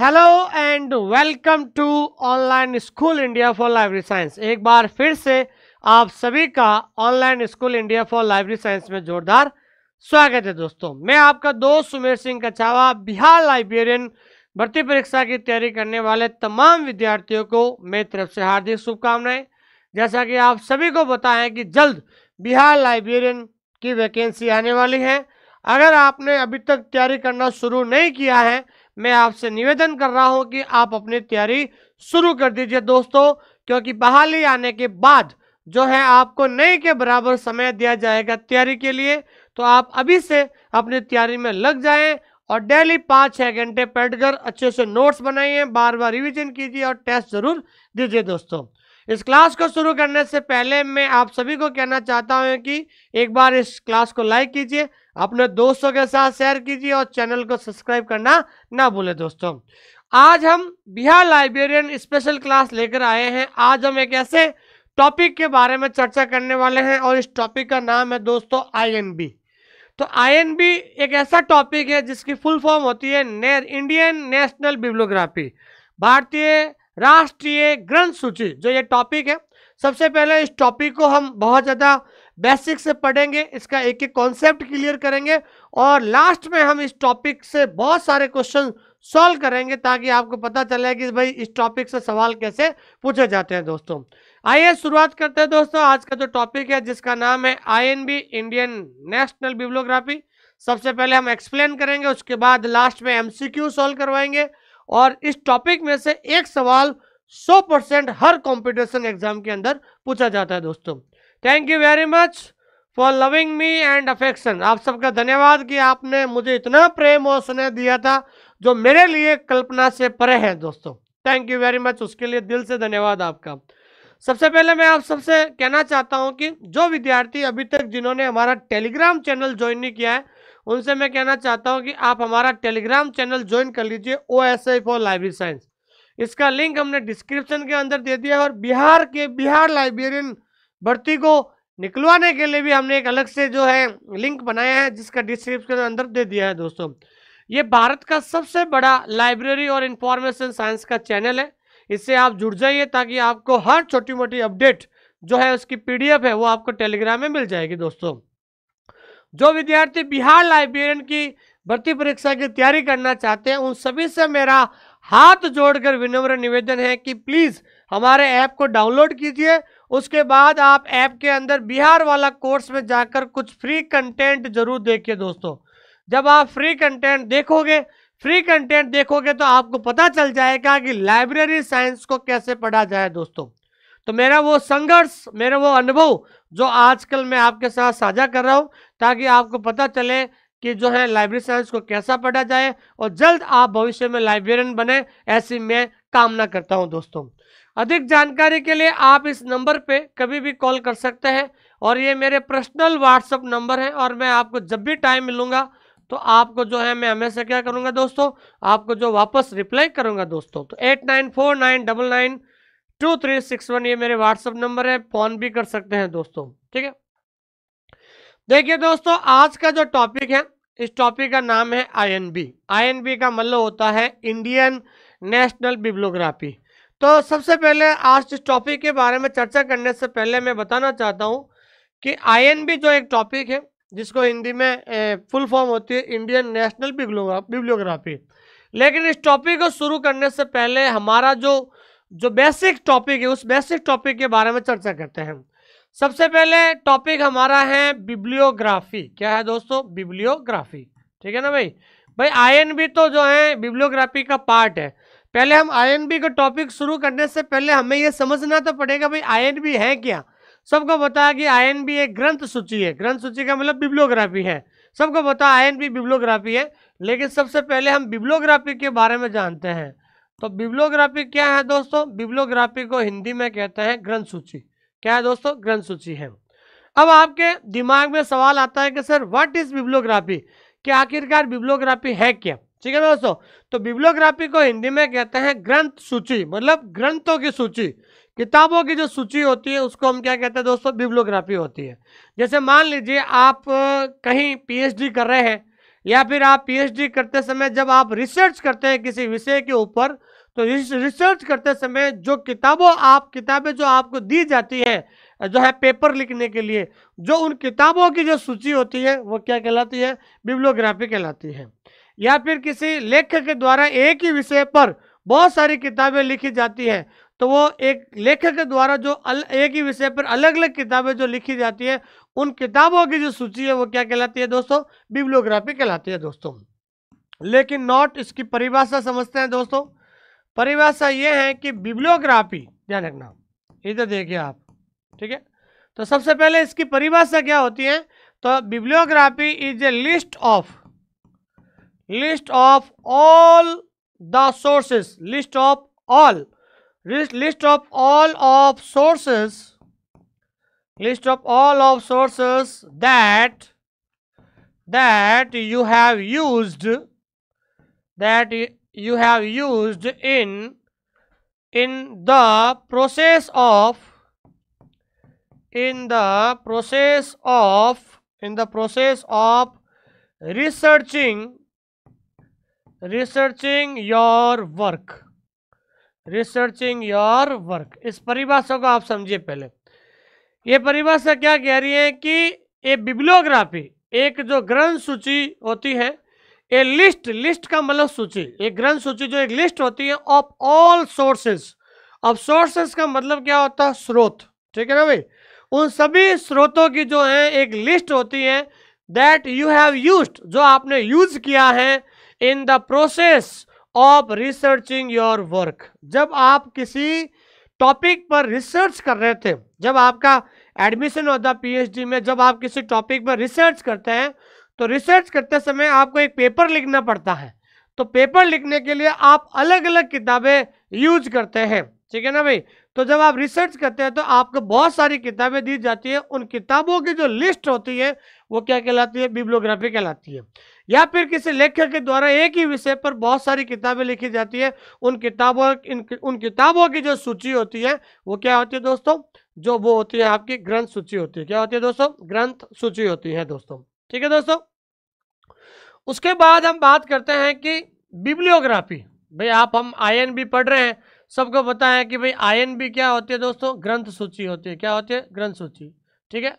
Hello and welcome to online school India for library science एक बार फिर से आप सभी का online school India for library science में जोरदार स्वागत है दोस्तों मैं आपका दोस्त सुमेर सिंह कछावा बिहार लाइब्रेरियन भर्ती परीक्षा की तैयारी करने वाले तमाम विद्यार्थियों को मेरी तरफ से हार्दिक शुभकामनाएं जैसा कि आप सभी को बताएं कि जल्द बिहार लाइब्रेरियन की वैकेंसी आने वाली है अगर आपने अभी तक तैयारी करना शुरू नहीं किया है मैं आपसे निवेदन कर रहा हूं कि आप अपनी तैयारी शुरू कर दीजिए दोस्तों क्योंकि बहाली आने के बाद जो है आपको नए के बराबर समय दिया जाएगा तैयारी के लिए तो आप अभी से अपनी तैयारी में लग जाएं और डेली पाँच छः घंटे बैठ कर अच्छे से नोट्स बनाइए बार बार रिविजन कीजिए और टेस्ट ज़रूर दीजिए दोस्तों इस क्लास को शुरू करने से पहले मैं आप सभी को कहना चाहता हूँ कि एक बार इस क्लास को लाइक कीजिए अपने दोस्तों के साथ शेयर कीजिए और चैनल को सब्सक्राइब करना ना भूले दोस्तों आज हम बिहार लाइब्रेरियन स्पेशल क्लास लेकर आए हैं आज हम एक ऐसे टॉपिक के बारे में चर्चा करने वाले हैं और इस टॉपिक का नाम है दोस्तों आईएनबी तो आईएनबी एक ऐसा टॉपिक है जिसकी फुल फॉर्म होती है ने, इंडियन नेशनल बिब्लोग्राफी भारतीय राष्ट्रीय ग्रंथ सूची जो ये टॉपिक है सबसे पहले इस टॉपिक को हम बहुत ज़्यादा बेसिक से पढ़ेंगे इसका एक एक कॉन्सेप्ट क्लियर करेंगे और लास्ट में हम इस टॉपिक से बहुत सारे क्वेश्चन सॉल्व करेंगे ताकि आपको पता चले कि भाई इस टॉपिक से सवाल कैसे पूछे जाते हैं दोस्तों आइए शुरुआत करते हैं दोस्तों आज का जो टॉपिक है जिसका नाम है आई इंडियन नेशनल बिब्लोग्राफी सबसे पहले हम एक्सप्लेन करेंगे उसके बाद लास्ट में एम सॉल्व करवाएंगे और इस टॉपिक में से एक सवाल 100 परसेंट हर कॉम्पिटिशन एग्जाम के अंदर पूछा जाता है दोस्तों thank you very much for loving me and affection आप सबका धन्यवाद कि आपने मुझे इतना प्रेम और स्नेह दिया था जो मेरे लिए कल्पना से परे है दोस्तों थैंक यू वेरी मच उसके लिए दिल से धन्यवाद आपका सबसे पहले मैं आप सबसे कहना चाहता हूं कि जो विद्यार्थी अभी तक जिन्होंने हमारा टेलीग्राम चैनल ज्वाइन नहीं किया है उनसे मैं कहना चाहता हूं कि आप हमारा टेलीग्राम चैनल ज्वाइन कर लीजिए O S I for library science इसका लिंक हमने डिस्क्रिप्शन के अंदर दे दिया है और बिहार के बिहार लाइब्रेरियन भर्ती को निकलवाने के लिए भी हमने एक अलग से जो है लिंक बनाया है जिसका डिस्क्रिप्शन अंदर दे दिया है दोस्तों ये भारत का सबसे बड़ा लाइब्रेरी और इंफॉर्मेशन साइंस का चैनल है इससे आप जुड़ जाइए ताकि आपको हर छोटी मोटी अपडेट जो है उसकी पीडीएफ है वो आपको टेलीग्राम में मिल जाएगी दोस्तों जो विद्यार्थी बिहार लाइब्रेरियन की भर्ती परीक्षा की तैयारी करना चाहते हैं उन सभी से मेरा हाथ जोड़कर विनम्र निवेदन है कि प्लीज़ हमारे ऐप को डाउनलोड कीजिए उसके बाद आप ऐप के अंदर बिहार वाला कोर्स में जाकर कुछ फ्री कंटेंट जरूर देखिए दोस्तों जब आप फ्री कंटेंट देखोगे फ्री कंटेंट देखोगे तो आपको पता चल जाएगा कि लाइब्रेरी साइंस को कैसे पढ़ा जाए दोस्तों तो मेरा वो संघर्ष मेरा वो अनुभव जो आजकल मैं आपके साथ साझा कर रहा हूँ ताकि आपको पता चले कि जो है लाइब्रेरी साइंस को कैसा पढ़ा जाए और जल्द आप भविष्य में लाइब्रेरियन बने ऐसी मैं कामना करता हूँ दोस्तों अधिक जानकारी के लिए आप इस नंबर पे कभी भी कॉल कर सकते हैं और ये मेरे पर्सनल व्हाट्सअप नंबर है और मैं आपको जब भी टाइम मिलूंगा तो आपको जो है मैं हमेशा क्या करूँगा दोस्तों आपको जो वापस रिप्लाई करूंगा दोस्तों तो eight nine four nine double nine two three six one ये मेरे व्हाट्सअप नंबर है फ़ोन भी कर सकते हैं दोस्तों ठीक है देखिए दोस्तों आज का जो टॉपिक है इस टॉपिक का नाम है आई एन का मतलब होता है इंडियन नेशनल बिब्लोग्राफी तो सबसे पहले आज जिस टॉपिक के बारे में चर्चा करने से पहले मैं बताना चाहता हूँ कि आईएनबी जो एक टॉपिक है जिसको हिंदी में फुल फॉर्म होती है इंडियन नेशनल बिब्लियोग्राफी लेकिन इस टॉपिक को शुरू करने से पहले हमारा जो जो बेसिक टॉपिक है उस बेसिक टॉपिक के बारे में चर्चा करते हैं सबसे पहले टॉपिक हमारा है बिब्लियोग्राफी क्या है दोस्तों बिब्लियोग्राफी ठीक है ना भाई भाई आईएनबी तो जो है बिब्लियोग्राफी का पार्ट है पहले हम आई का टॉपिक शुरू करने से पहले हमें यह समझना तो पड़ेगा भाई आई है क्या सबको बताया कि आई एक ग्रंथ सूची है ग्रंथ सूची का मतलब बिब्लोग्राफी है सबको पता आई एन बिब्लोग्राफी है लेकिन सबसे पहले हम बिब्लोग्राफी के बारे में जानते हैं तो बिब्लोग्राफी क्या है दोस्तों बिब्लोग्राफी को हिंदी में कहते हैं ग्रंथ सूची क्या है दोस्तों ग्रंथ सूची है अब आपके दिमाग में सवाल आता है कि सर व्हाट इज बिब्लोग्राफी कि आखिरकार बिब्लोग्राफी है क्या ठीक है दोस्तों तो बिब्लोग्राफी को हिंदी में कहते हैं ग्रंथ सूची मतलब ग्रंथों की सूची किताबों की जो सूची होती है उसको हम क्या कहते हैं दोस्तों बिब्लोग्राफी होती है जैसे मान लीजिए आप कहीं पी कर रहे हैं या फिर आप पी करते समय जब आप रिसर्च करते हैं किसी विषय के ऊपर तो रिसर्च करते समय जो किताबों आप किताबें जो आपको दी जाती हैं जो है पेपर लिखने के लिए जो उन किताबों की जो सूची होती है वो क्या कहलाती है बिब्लोग्राफी कहलाती है या फिर किसी लेखक के द्वारा एक ही विषय पर बहुत सारी किताबें लिखी जाती हैं तो वो एक लेखक के द्वारा जो अल, एक ही विषय पर अलग अलग किताबें जो लिखी जाती है उन किताबों की जो सूची है वो क्या कहलाती है दोस्तों बिब्लोग्राफी कहलाती है दोस्तों लेकिन नॉट इसकी परिभाषा समझते हैं दोस्तों परिभाषा ये है कि बिब्लोग्राफी ध्यान रखना इधर देखिए आप ठीक है तो सबसे पहले इसकी परिभाषा क्या होती है तो bibliography is a list of list of all the sources list of all list, list of all of sources list of all of sources that that you have used that you have used in in the process of in the process of in the process of researching researching your work researching your work इस परिभाषा को आप समझिए पहले ये परिभाषा क्या कह रही है कि ये बिब्लियोग्राफी एक जो ग्रंथ सूची होती है ए लिस्ट लिस्ट का मतलब सूची एक ग्रंथ सूची जो एक लिस्ट होती है ऑफ ऑल सोर्सेस अब सोर्सेस का मतलब क्या होता है स्रोत ठीक है ना भाई उन सभी स्रोतों की जो है एक लिस्ट होती है दैट यू हैव यूज जो आपने यूज किया है in the process of researching your work जब आप किसी टॉपिक पर रिसर्च कर रहे थे जब आपका एडमिशन होता पीएचडी में जब आप किसी टॉपिक पर रिसर्च करते हैं तो रिसर्च करते समय आपको एक पेपर लिखना पड़ता है तो पेपर लिखने के लिए आप अलग अलग किताबें यूज करते हैं ठीक है ना भाई तो जब आप रिसर्च करते हैं तो आपको बहुत सारी किताबें दी जाती है उन किताबों की जो लिस्ट होती है वो क्या कहलाती है बिब्लोग्राफी कहलाती है या फिर किसी लेखक के द्वारा एक ही विषय पर बहुत सारी किताबें लिखी जाती है उन किताबों उन किताबों की जो सूची होती है वो क्या होती है दोस्तों जो वो होती है आपकी ग्रंथ सूची होती है क्या होती है दोस्तों ग्रंथ सूची होती है दोस्तों ठीक है दोस्तों उसके बाद हम बात करते हैं कि बिब्लियोग्राफी भाई आप हम आईएनबी पढ़ रहे हैं सबको पता है कि भाई आईएनबी क्या होती है दोस्तों ग्रंथ सूची होती है क्या होती है ग्रंथ सूची ठीक है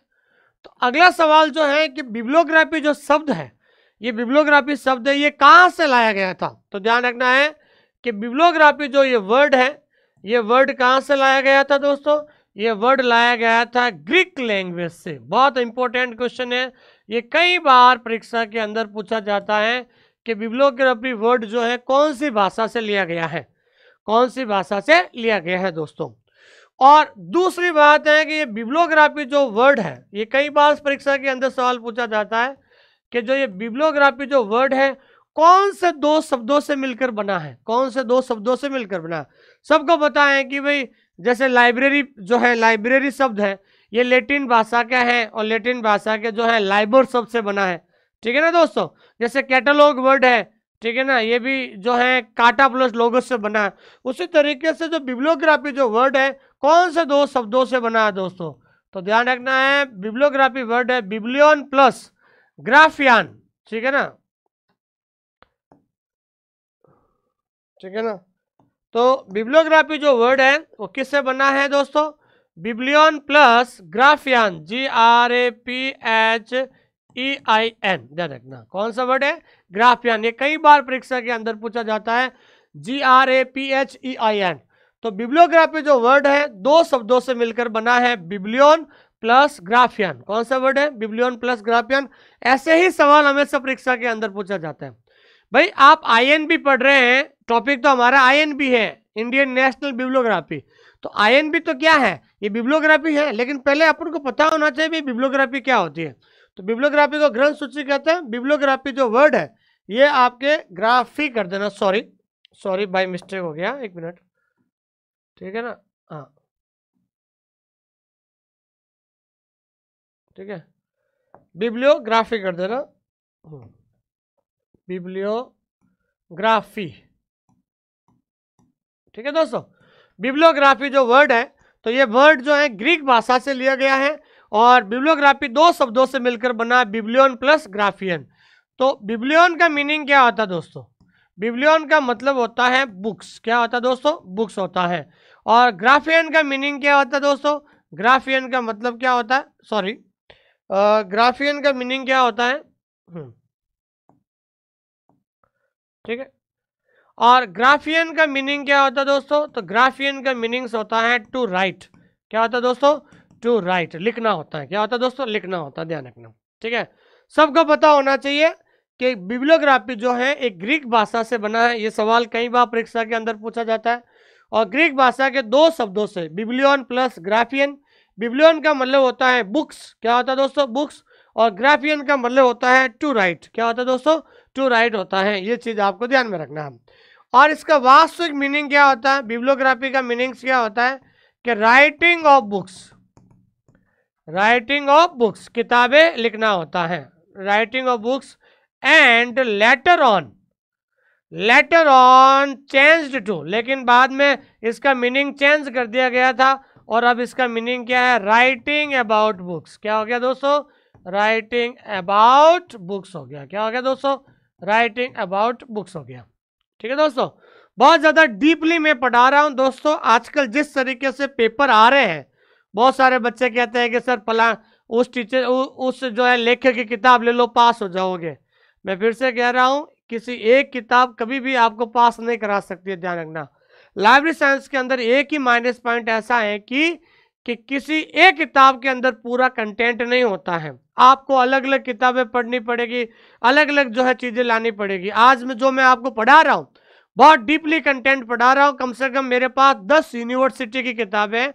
तो अगला सवाल जो है कि बिब्लियोग्राफी जो शब्द है ये बिब्लोग्राफी शब्द है ये कहाँ से लाया गया था तो ध्यान रखना है कि बिब्लोग्राफी जो ये वर्ड है ये वर्ड कहाँ से लाया गया था दोस्तों ये वर्ड लाया गया था ग्रीक लैंग्वेज से बहुत इंपॉर्टेंट क्वेश्चन है ये कई बार परीक्षा के अंदर पूछा जाता है कि बिब्लोग्राफी वर्ड जो है कौन सी भाषा से लिया गया है कौन सी भाषा से लिया गया है दोस्तों और दूसरी बात है कि ये बिब्लोग्राफी जो वर्ड है ये कई बार परीक्षा के अंदर सवाल पूछा जाता है कि जो ये बिब्लोग्राफी जो वर्ड है कौन से दो शब्दों से मिलकर बना है कौन से दो शब्दों से मिलकर बना सबको बताएं कि भाई जैसे लाइब्रेरी जो है लाइब्रेरी शब्द है ये लेटिन भाषा का है और लेटिन भाषा के जो है लाइबर शब्द से बना है ठीक है ना दोस्तों जैसे कैटलॉग वर्ड है ठीक है ना ये भी जो है काटा प्लस लोगों से बना है उसी तरीके से जो बिब्लोग्राफी जो वर्ड है कौन से दो शब्दों से बना है दोस्तों तो ध्यान रखना है बिब्लोग्राफी वर्ड है बिब्लियन प्लस ग्राफियान ठीक है ना ठीक है ना तो बिब्लियोग्राफी जो वर्ड है वो किससे बना है दोस्तों biblion plus graphein G R A P H E I N ध्यान रखना कौन सा वर्ड है ग्राफियान ये कई बार परीक्षा के अंदर पूछा जाता है G R A P H E I N तो बिब्लियोग्राफी जो वर्ड है दो शब्दों से मिलकर बना है बिब्लियन प्लस ग्राफियन कौन सा वर्ड है बिब्लियन प्लस ग्राफियन ऐसे ही सवाल हमेशा परीक्षा के अंदर पूछा जाता है भाई आप आईएनबी पढ़ रहे हैं टॉपिक तो हमारा आईएनबी है इंडियन नेशनल बिब्लोग्राफी तो आईएनबी तो क्या है ये बिब्लोग्राफी है लेकिन पहले अपन को पता होना चाहिए भाई बिब्लोग्राफी क्या होती है तो बिब्लोग्राफी को ग्रंथ सूची कहते हैं बिब्लोग्राफी जो वर्ड है ये आपके ग्राफी कर देना सॉरी सॉरी बाई मिस्टेक हो गया एक मिनट ठीक है ना हाँ ठीक है बिब्लियोग्राफी कर देना बिब्लियोग्राफी हम्म। ठीक है दोस्तों बिब्लियोग्राफी जो वर्ड है तो ये वर्ड जो है ग्रीक भाषा से लिया गया है और बिब्लियोग्राफी दो शब्दों से मिलकर बना बिब्लियन प्लस ग्राफियन तो बिब्लियन का मीनिंग क्या होता है दोस्तों बिब्लियन का मतलब होता है बुक्स क्या होता है दोस्तों बुक्स होता है और ग्राफियन का मीनिंग क्या होता है दोस्तों ग्राफियन का मतलब क्या होता है सॉरी ग्राफियन का मीनिंग क्या होता है हम्म। ठीक है और ग्राफियन का मीनिंग क्या होता है दोस्तों तो ग्राफियन का मीनिंग्स होता है टू राइट क्या होता है दोस्तों टू राइट लिखना होता है क्या होता है दोस्तों लिखना होता है ध्यान रखना ठीक है सबको पता होना चाहिए कि बिब्लोग्राफी जो है एक ग्रीक भाषा से बना है ये सवाल कई बार परीक्षा के अंदर पूछा जाता है और ग्रीक भाषा के दो शब्दों से बिब्लियन प्लस ग्राफियन बिब्लियन का मतलब होता है बुक्स क्या होता है दोस्तों बुक्स और ग्राफियन का मतलब होता है टू राइट क्या होता है दोस्तों टू राइट होता है ये चीज़ आपको ध्यान में रखना है और इसका वास्तविक मीनिंग क्या होता है बिब्लोग्राफी का मीनिंग्स क्या होता है कि writing of books writing of books किताबें लिखना होता है writing of books and later on later on changed to लेकिन बाद में इसका मीनिंग चेंज कर दिया गया था और अब इसका मीनिंग क्या है राइटिंग अबाउट बुक्स क्या हो गया दोस्तों राइटिंग अबाउट बुक्स हो गया क्या हो गया दोस्तों राइटिंग अबाउट बुक्स हो गया ठीक है दोस्तों बहुत ज़्यादा डीपली मैं पढ़ा रहा हूँ दोस्तों आजकल जिस तरीके से पेपर आ रहे हैं बहुत सारे बच्चे कहते हैं कि सर पला उस टीचर उस जो है लेखक की किताब ले लो पास हो जाओगे मैं फिर से कह रहा हूँ किसी एक किताब कभी भी आपको पास नहीं करा सकती है ध्यान रखना लाइब्रेरी साइंस के अंदर एक ही माइनस पॉइंट ऐसा है कि कि किसी एक किताब के अंदर पूरा कंटेंट नहीं होता है आपको अलग अलग किताबें पढ़नी पड़ेगी अलग अलग जो है चीज़ें लानी पड़ेगी आज में जो मैं आपको पढ़ा रहा हूँ बहुत डीपली कंटेंट पढ़ा रहा हूँ कम से कम मेरे पास दस यूनिवर्सिटी की किताबें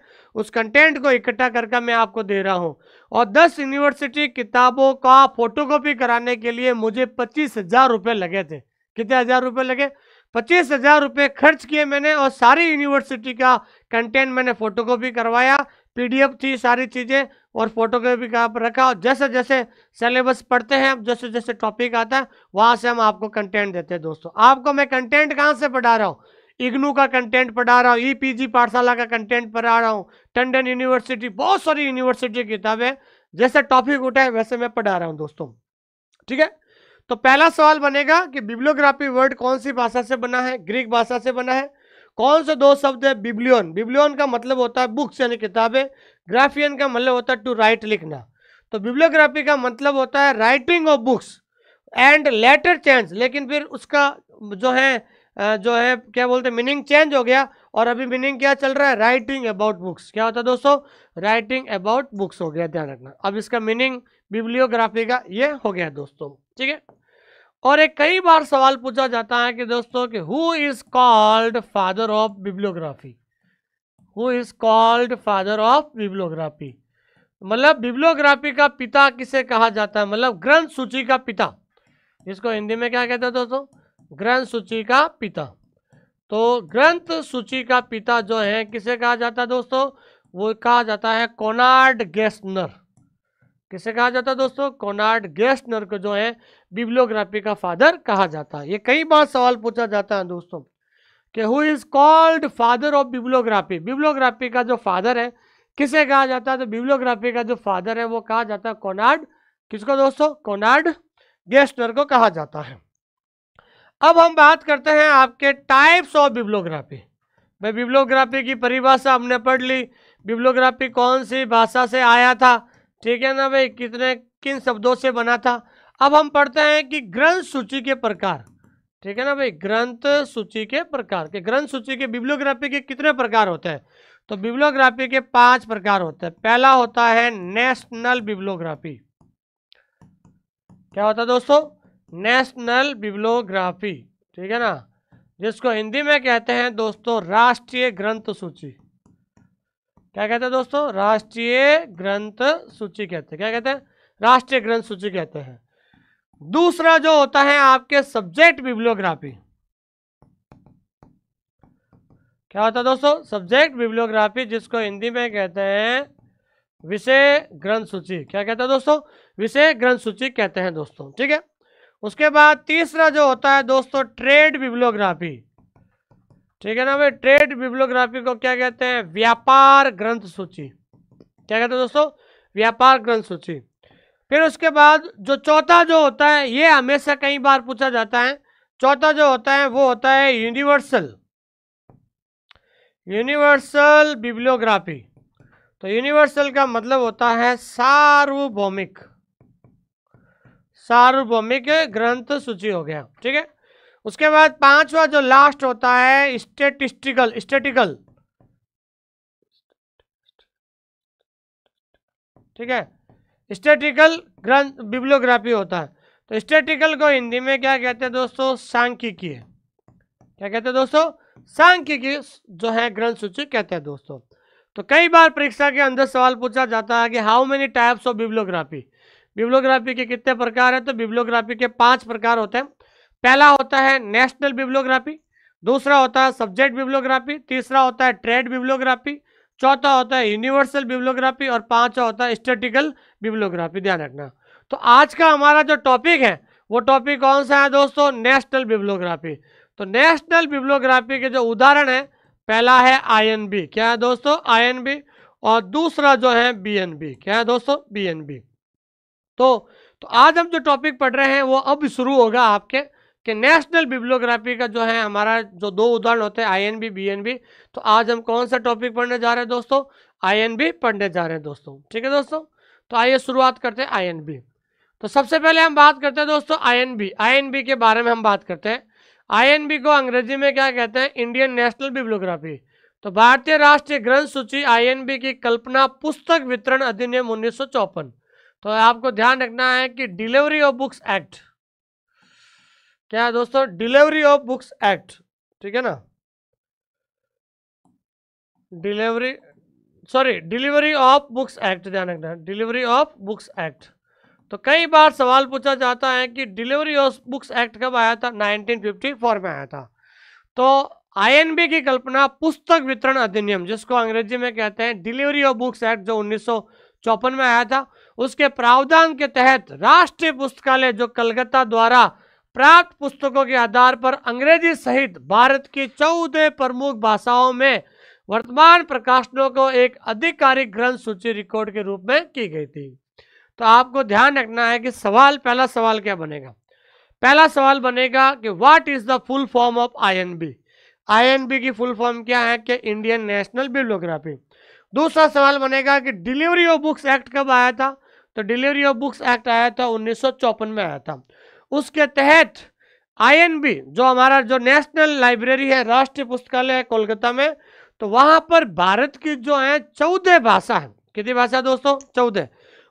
उस कंटेंट को इकट्ठा करके मैं आपको दे रहा हूँ और दस यूनिवर्सिटी किताबों का फोटोकॉपी कराने के लिए मुझे पच्चीस हज़ार रुपये लगे थे कितने हज़ार रुपये लगे पच्चीस हजार रुपये खर्च किए मैंने और सारी यूनिवर्सिटी का कंटेंट मैंने फोटोकॉपी करवाया पीडीएफ थी सारी चीज़ें और फोटोकॉपी का आप रखा और जैसे जैसे सिलेबस पढ़ते हैं जैसे जैसे टॉपिक आता है वहाँ से हम आपको कंटेंट देते हैं दोस्तों आपको मैं कंटेंट कहाँ से पढ़ा रहा हूँ इग्नू का कंटेंट पढ़ा रहा हूँ ई e पी पाठशाला का कंटेंट पढ़ा रहा हूँ टंडन यूनिवर्सिटी बहुत सारी यूनिवर्सिटी की किताबें जैसे टॉपिक उठाए वैसे मैं पढ़ा रहा हूँ दोस्तों ठीक है तो पहला सवाल बनेगा कि बिब्लियोग्राफी वर्ड कौन सी भाषा से बना है ग्रीक भाषा से बना है कौन से दो शब्द है बिब्लियन बिब्लियन का मतलब होता है बुक्स यानी किताबें ग्राफियन का मतलब होता है टू राइट लिखना तो बिब्लियोग्राफी का मतलब होता है writing of books and later change लेकिन फिर उसका जो है जो है क्या बोलते हैं मीनिंग चेंज हो गया और अभी मीनिंग क्या चल रहा है राइटिंग अबाउट बुक्स क्या होता है दोस्तों राइटिंग अबाउट बुक्स हो गया ध्यान रखना अब इसका मीनिंग बिब्लियोग्राफी का ये हो गया दोस्तों ठीक है और एक कई बार सवाल पूछा जाता है कि दोस्तों कि who is called father of bibliography who is called father of bibliography मतलब बिब्लियोग्राफी का पिता किसे कहा जाता है मतलब ग्रंथ सूची का पिता इसको हिंदी में क्या कहते हैं दोस्तों ग्रंथ सूची का पिता तो ग्रंथ सूची का पिता जो है किसे कहा जाता है दोस्तों वो कहा जाता है कोनार्ड गेस्नर किसे कहा जाता है दोस्तों कोनार्ड गेस्टनर को जो है बिब्लियोग्राफी का फादर कहा जाता है ये कई बार सवाल पूछा जाता है दोस्तों कि who is called father of bibliography bibliography का जो फादर है किसे कहा जाता है तो बिब्लियोग्राफी का जो फादर है वो कहा जाता है कोनार्ड किसको दोस्तों कोनार्ड गेस्टनर को कहा जाता है अब हम बात करते हैं आपके टाइप्स ऑफ बिब्लोग्राफी भाई बिब्लोग्राफी की परिभाषा हमने पढ़ ली बिब्लोग्राफी कौन सी भाषा से आया था ठीक है ना भाई कितने किन शब्दों से बना था अब हम पढ़ते हैं कि ग्रंथ सूची के प्रकार ठीक है ना भाई ग्रंथ सूची के प्रकार के ग्रंथ सूची के बिब्लियोग्राफी के कितने प्रकार होते हैं तो बिब्लियोग्राफी के पांच प्रकार होते हैं पहला होता है नेशनल बिब्लियोग्राफी क्या होता है दोस्तों नेशनल बिब्लियोग्राफी ठीक है ना जिसको हिंदी में कहते हैं दोस्तों राष्ट्रीय ग्रंथ सूची क्या कहते हैं दोस्तों राष्ट्रीय ग्रंथ सूची कहते हैं क्या कहते हैं राष्ट्रीय ग्रंथ सूची कहते हैं दूसरा जो होता है आपके सब्जेक्ट बिब्लियोग्राफी क्या होता है दोस्तों सब्जेक्ट बिब्लियोग्राफी जिसको हिंदी में कहते हैं विषय ग्रंथ सूची क्या कहते हैं दोस्तों विषय ग्रंथ सूची कहते हैं दोस्तों ठीक है उसके बाद तीसरा जो होता है दोस्तों ट्रेड बिब्लियोग्राफी ठीक है ना भाई ट्रेड बिब्लोग्राफी को क्या कहते हैं व्यापार ग्रंथ सूची क्या कहते हैं दोस्तों व्यापार ग्रंथ सूची फिर उसके बाद जो चौथा जो होता है ये हमेशा कई बार पूछा जाता है चौथा जो होता है वो होता है यूनिवर्सल यूनिवर्सल बिब्लियोग्राफी तो यूनिवर्सल का मतलब होता है सार्वभौमिक सार्वभौमिक ग्रंथ सूची हो गया ठीक है उसके बाद पांचवा जो लास्ट होता है स्टेटिस्टिकल स्टेटिकल ठीक है स्टेटिकल ग्रंथ बिब्लोग्राफी होता है तो स्टेटिकल को हिंदी में क्या कहते हैं दोस्तों सांख्यिकी है क्या कहते हैं दोस्तों सांख्यिकी जो है ग्रंथ सूची कहते हैं दोस्तों तो कई बार परीक्षा के अंदर सवाल पूछा जाता है कि how many types of bibliography bibliography के कितने प्रकार है तो बिब्लोग्राफी के पांच प्रकार होते हैं पहला होता है नेशनल बिब्लोग्राफी दूसरा होता है सब्जेक्ट बिब्लोग्राफी तीसरा होता है ट्रेड बिब्लोग्राफी चौथा होता है यूनिवर्सल बिब्लोग्राफी और पांचवा होता है स्टेटिकल बिब्लोग्राफी ध्यान रखना तो आज का हमारा जो टॉपिक है वो टॉपिक कौन सा है दोस्तों नेशनल बिब्लोग्राफी तो नेशनल बिब्लोग्राफी के जो उदाहरण है पहला है आई क्या है दोस्तों आई और दूसरा जो है बी क्या है दोस्तों एन तो तो आज हम जो टॉपिक पढ़ रहे हैं वो अब शुरू होगा आपके कि नेशनल बिब्लियोग्राफी का जो है हमारा जो दो उदाहरण होते हैं आई एन तो आज हम कौन सा टॉपिक पढ़ने जा रहे हैं दोस्तों आई पढ़ने जा रहे हैं दोस्तों ठीक है दोस्तों तो आइए शुरुआत करते हैं आई तो सबसे पहले हम बात करते हैं दोस्तों एन बी के बारे में हम बात करते हैं बी को अंग्रेजी में क्या कहते हैं इंडियन नेशनल बिब्लोग्राफी तो भारतीय राष्ट्रीय ग्रंथ सूची बी की कल्पना पुस्तक वितरण अधिनियम उन्नीस तो आपको ध्यान रखना है कि डिलीवरी ऑफ बुक्स एक्ट क्या है दोस्तों डिलीवरी ऑफ बुक्स एक्ट ठीक है ना delivery sorry delivery of books act ध्यान रखना डिलीवरी ऑफ बुक्स एक्ट तो कई बार सवाल पूछा जाता है कि डिलीवरी ऑफ बुक्स एक्ट कब आया था 1954 में आया था तो आईएनबी की कल्पना पुस्तक वितरण अधिनियम जिसको अंग्रेजी में कहते हैं डिलीवरी ऑफ बुक्स एक्ट जो उन्नीस में आया था उसके प्रावधान के तहत राष्ट्रीय पुस्तकालय जो कलकत्ता द्वारा प्राप्त पुस्तकों के आधार पर अंग्रेजी सहित भारत की चौदह प्रमुख भाषाओं में वर्तमान प्रकाशनों को एक आधिकारिक ग्रंथ सूची रिकॉर्ड के रूप में की गई थी तो आपको ध्यान रखना है कि सवाल पहला सवाल क्या बनेगा पहला सवाल बनेगा कि what is the full form of INB INB की फुल फॉर्म क्या है कि इंडियन नेशनल बिब्लियोग्राफी दूसरा सवाल बनेगा कि डिलीवरी ऑफ बुक्स एक्ट कब आया था तो डिलीवरी ऑफ बुक्स एक्ट आया था उन्नीस में आया था उसके तहत आईएनबी जो हमारा जो नेशनल लाइब्रेरी है राष्ट्रीय पुस्तकालय है कोलकाता में तो वहां पर भारत की जो है चौदह भाषा है कितनी भाषा दोस्तों चौदह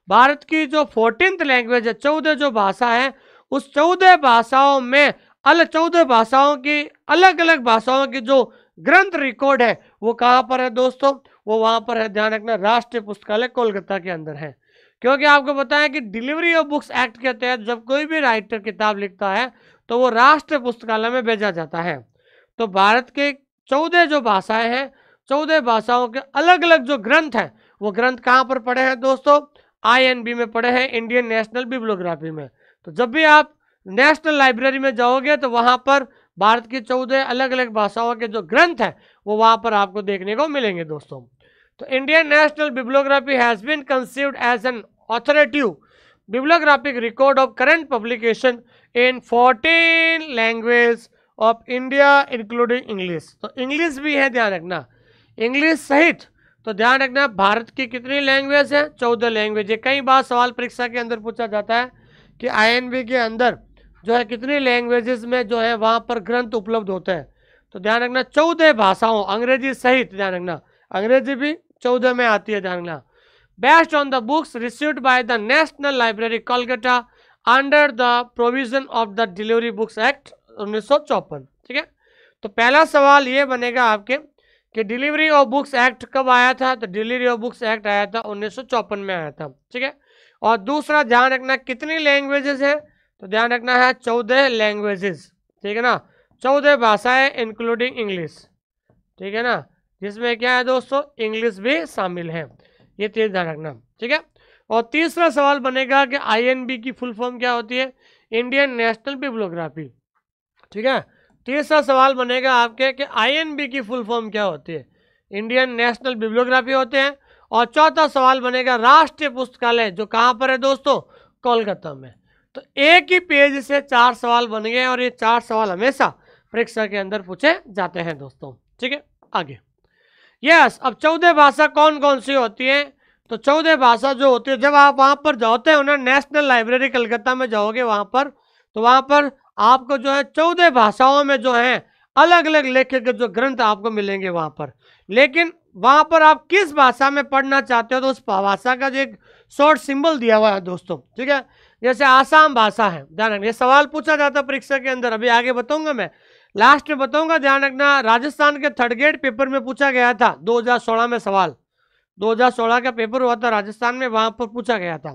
भारत की जो फोर्टीन लैंग्वेज है चौदह जो भाषा है उस चौदह भाषाओं में अलग चौदह भाषाओं की अलग अलग भाषाओं की जो ग्रंथ रिकॉर्ड है वो कहाँ पर है दोस्तों वो वहाँ पर है ध्यान रखना राष्ट्रीय पुस्तकालय कोलकाता के अंदर है क्योंकि आपको बताया कि डिलीवरी ऑफ बुक्स एक्ट के तहत जब कोई भी राइटर किताब लिखता है तो वो राष्ट्र पुस्तकालय में भेजा जाता है तो भारत के चौदह जो भाषाएं हैं चौदह भाषाओं के अलग अलग जो ग्रंथ हैं वो ग्रंथ कहाँ पर पढ़े हैं दोस्तों आई में पढ़े हैं इंडियन नेशनल बिब्लोग्राफी में तो जब भी आप नेशनल लाइब्रेरी में जाओगे तो वहाँ पर भारत की चौदह अलग अलग भाषाओं के जो ग्रंथ हैं वो वहाँ पर आपको देखने को मिलेंगे दोस्तों तो Indian national bibliography has been conceived as an authoritative bibliographic record of current publication in 14 languages of India including English तो इंग्लिश भी है ध्यान रखना इंग्लिश सहित तो ध्यान रखना भारत की कितनी लैंग्वेज है चौदह लैंग्वेज है कई बार सवाल परीक्षा के अंदर पूछा जाता है कि आई के अंदर जो है कितनी लैंग्वेजेस में जो है वहाँ पर ग्रंथ उपलब्ध होते हैं तो ध्यान रखना चौदह भाषाओं अंग्रेजी सहित ध्यान रखना अंग्रेजी भी चौदह में आती है ध्यान रखना based on the books received by the National Library Kolkata under the provision of the Delivery Books Act 1954 ठीक है तो पहला सवाल ये बनेगा आपके कि डिलीवरी ऑफ बुक्स एक्ट कब आया था तो डिलीवरी ऑफ बुक्स एक्ट आया था उन्नीस में आया था ठीक है और दूसरा ध्यान रखना कितनी लैंग्वेजेस है तो ध्यान रखना है चौदह लैंग्वेजेस ठीक है ना चौदह भाषाएं इंक्लूडिंग इंग्लिश ठीक है ना जिसमें क्या है दोस्तों इंग्लिश भी शामिल है ये तेज तो ध्यान रखना ठीक है और तीसरा सवाल बनेगा कि आई की फुल फॉर्म क्या होती है इंडियन नेशनल बिब्लोग्राफी ठीक है तीसरा सवाल बनेगा आपके कि आई की फुल फॉर्म क्या होती है इंडियन नेशनल बिब्लोग्राफी होते हैं और चौथा सवाल बनेगा राष्ट्रीय पुस्तकालय जो कहाँ पर है दोस्तों कोलकाता में तो एक ही पेज से चार सवाल बन गए और ये चार सवाल हमेशा परीक्षा के अंदर पूछे जाते हैं दोस्तों ठीक है आगे यस अब चौदह भाषा कौन कौन सी होती है तो चौदह भाषा जो होती है जब आप वहाँ पर जाते हो ना नेशनल लाइब्रेरी कलकत्ता में जाओगे वहाँ पर तो वहाँ पर आपको जो है चौदह भाषाओं में जो है अलग अलग लेखक के जो ग्रंथ आपको मिलेंगे वहाँ पर लेकिन वहाँ पर आप किस भाषा में पढ़ना चाहते हो तो उस भाषा का जो एक शॉर्ट सिंबल दिया हुआ है दोस्तों ठीक है जैसे आसाम भाषा है ध्यान ये सवाल पूछा जाता है परीक्षा के अंदर अभी आगे बताऊंगा मैं लास्ट में बताऊंगा ध्यान रखना राजस्थान के थर्ड ग्रेड पेपर में पूछा गया था 2016 में सवाल 2016 का पेपर हुआ था राजस्थान में वहां पर पूछा गया था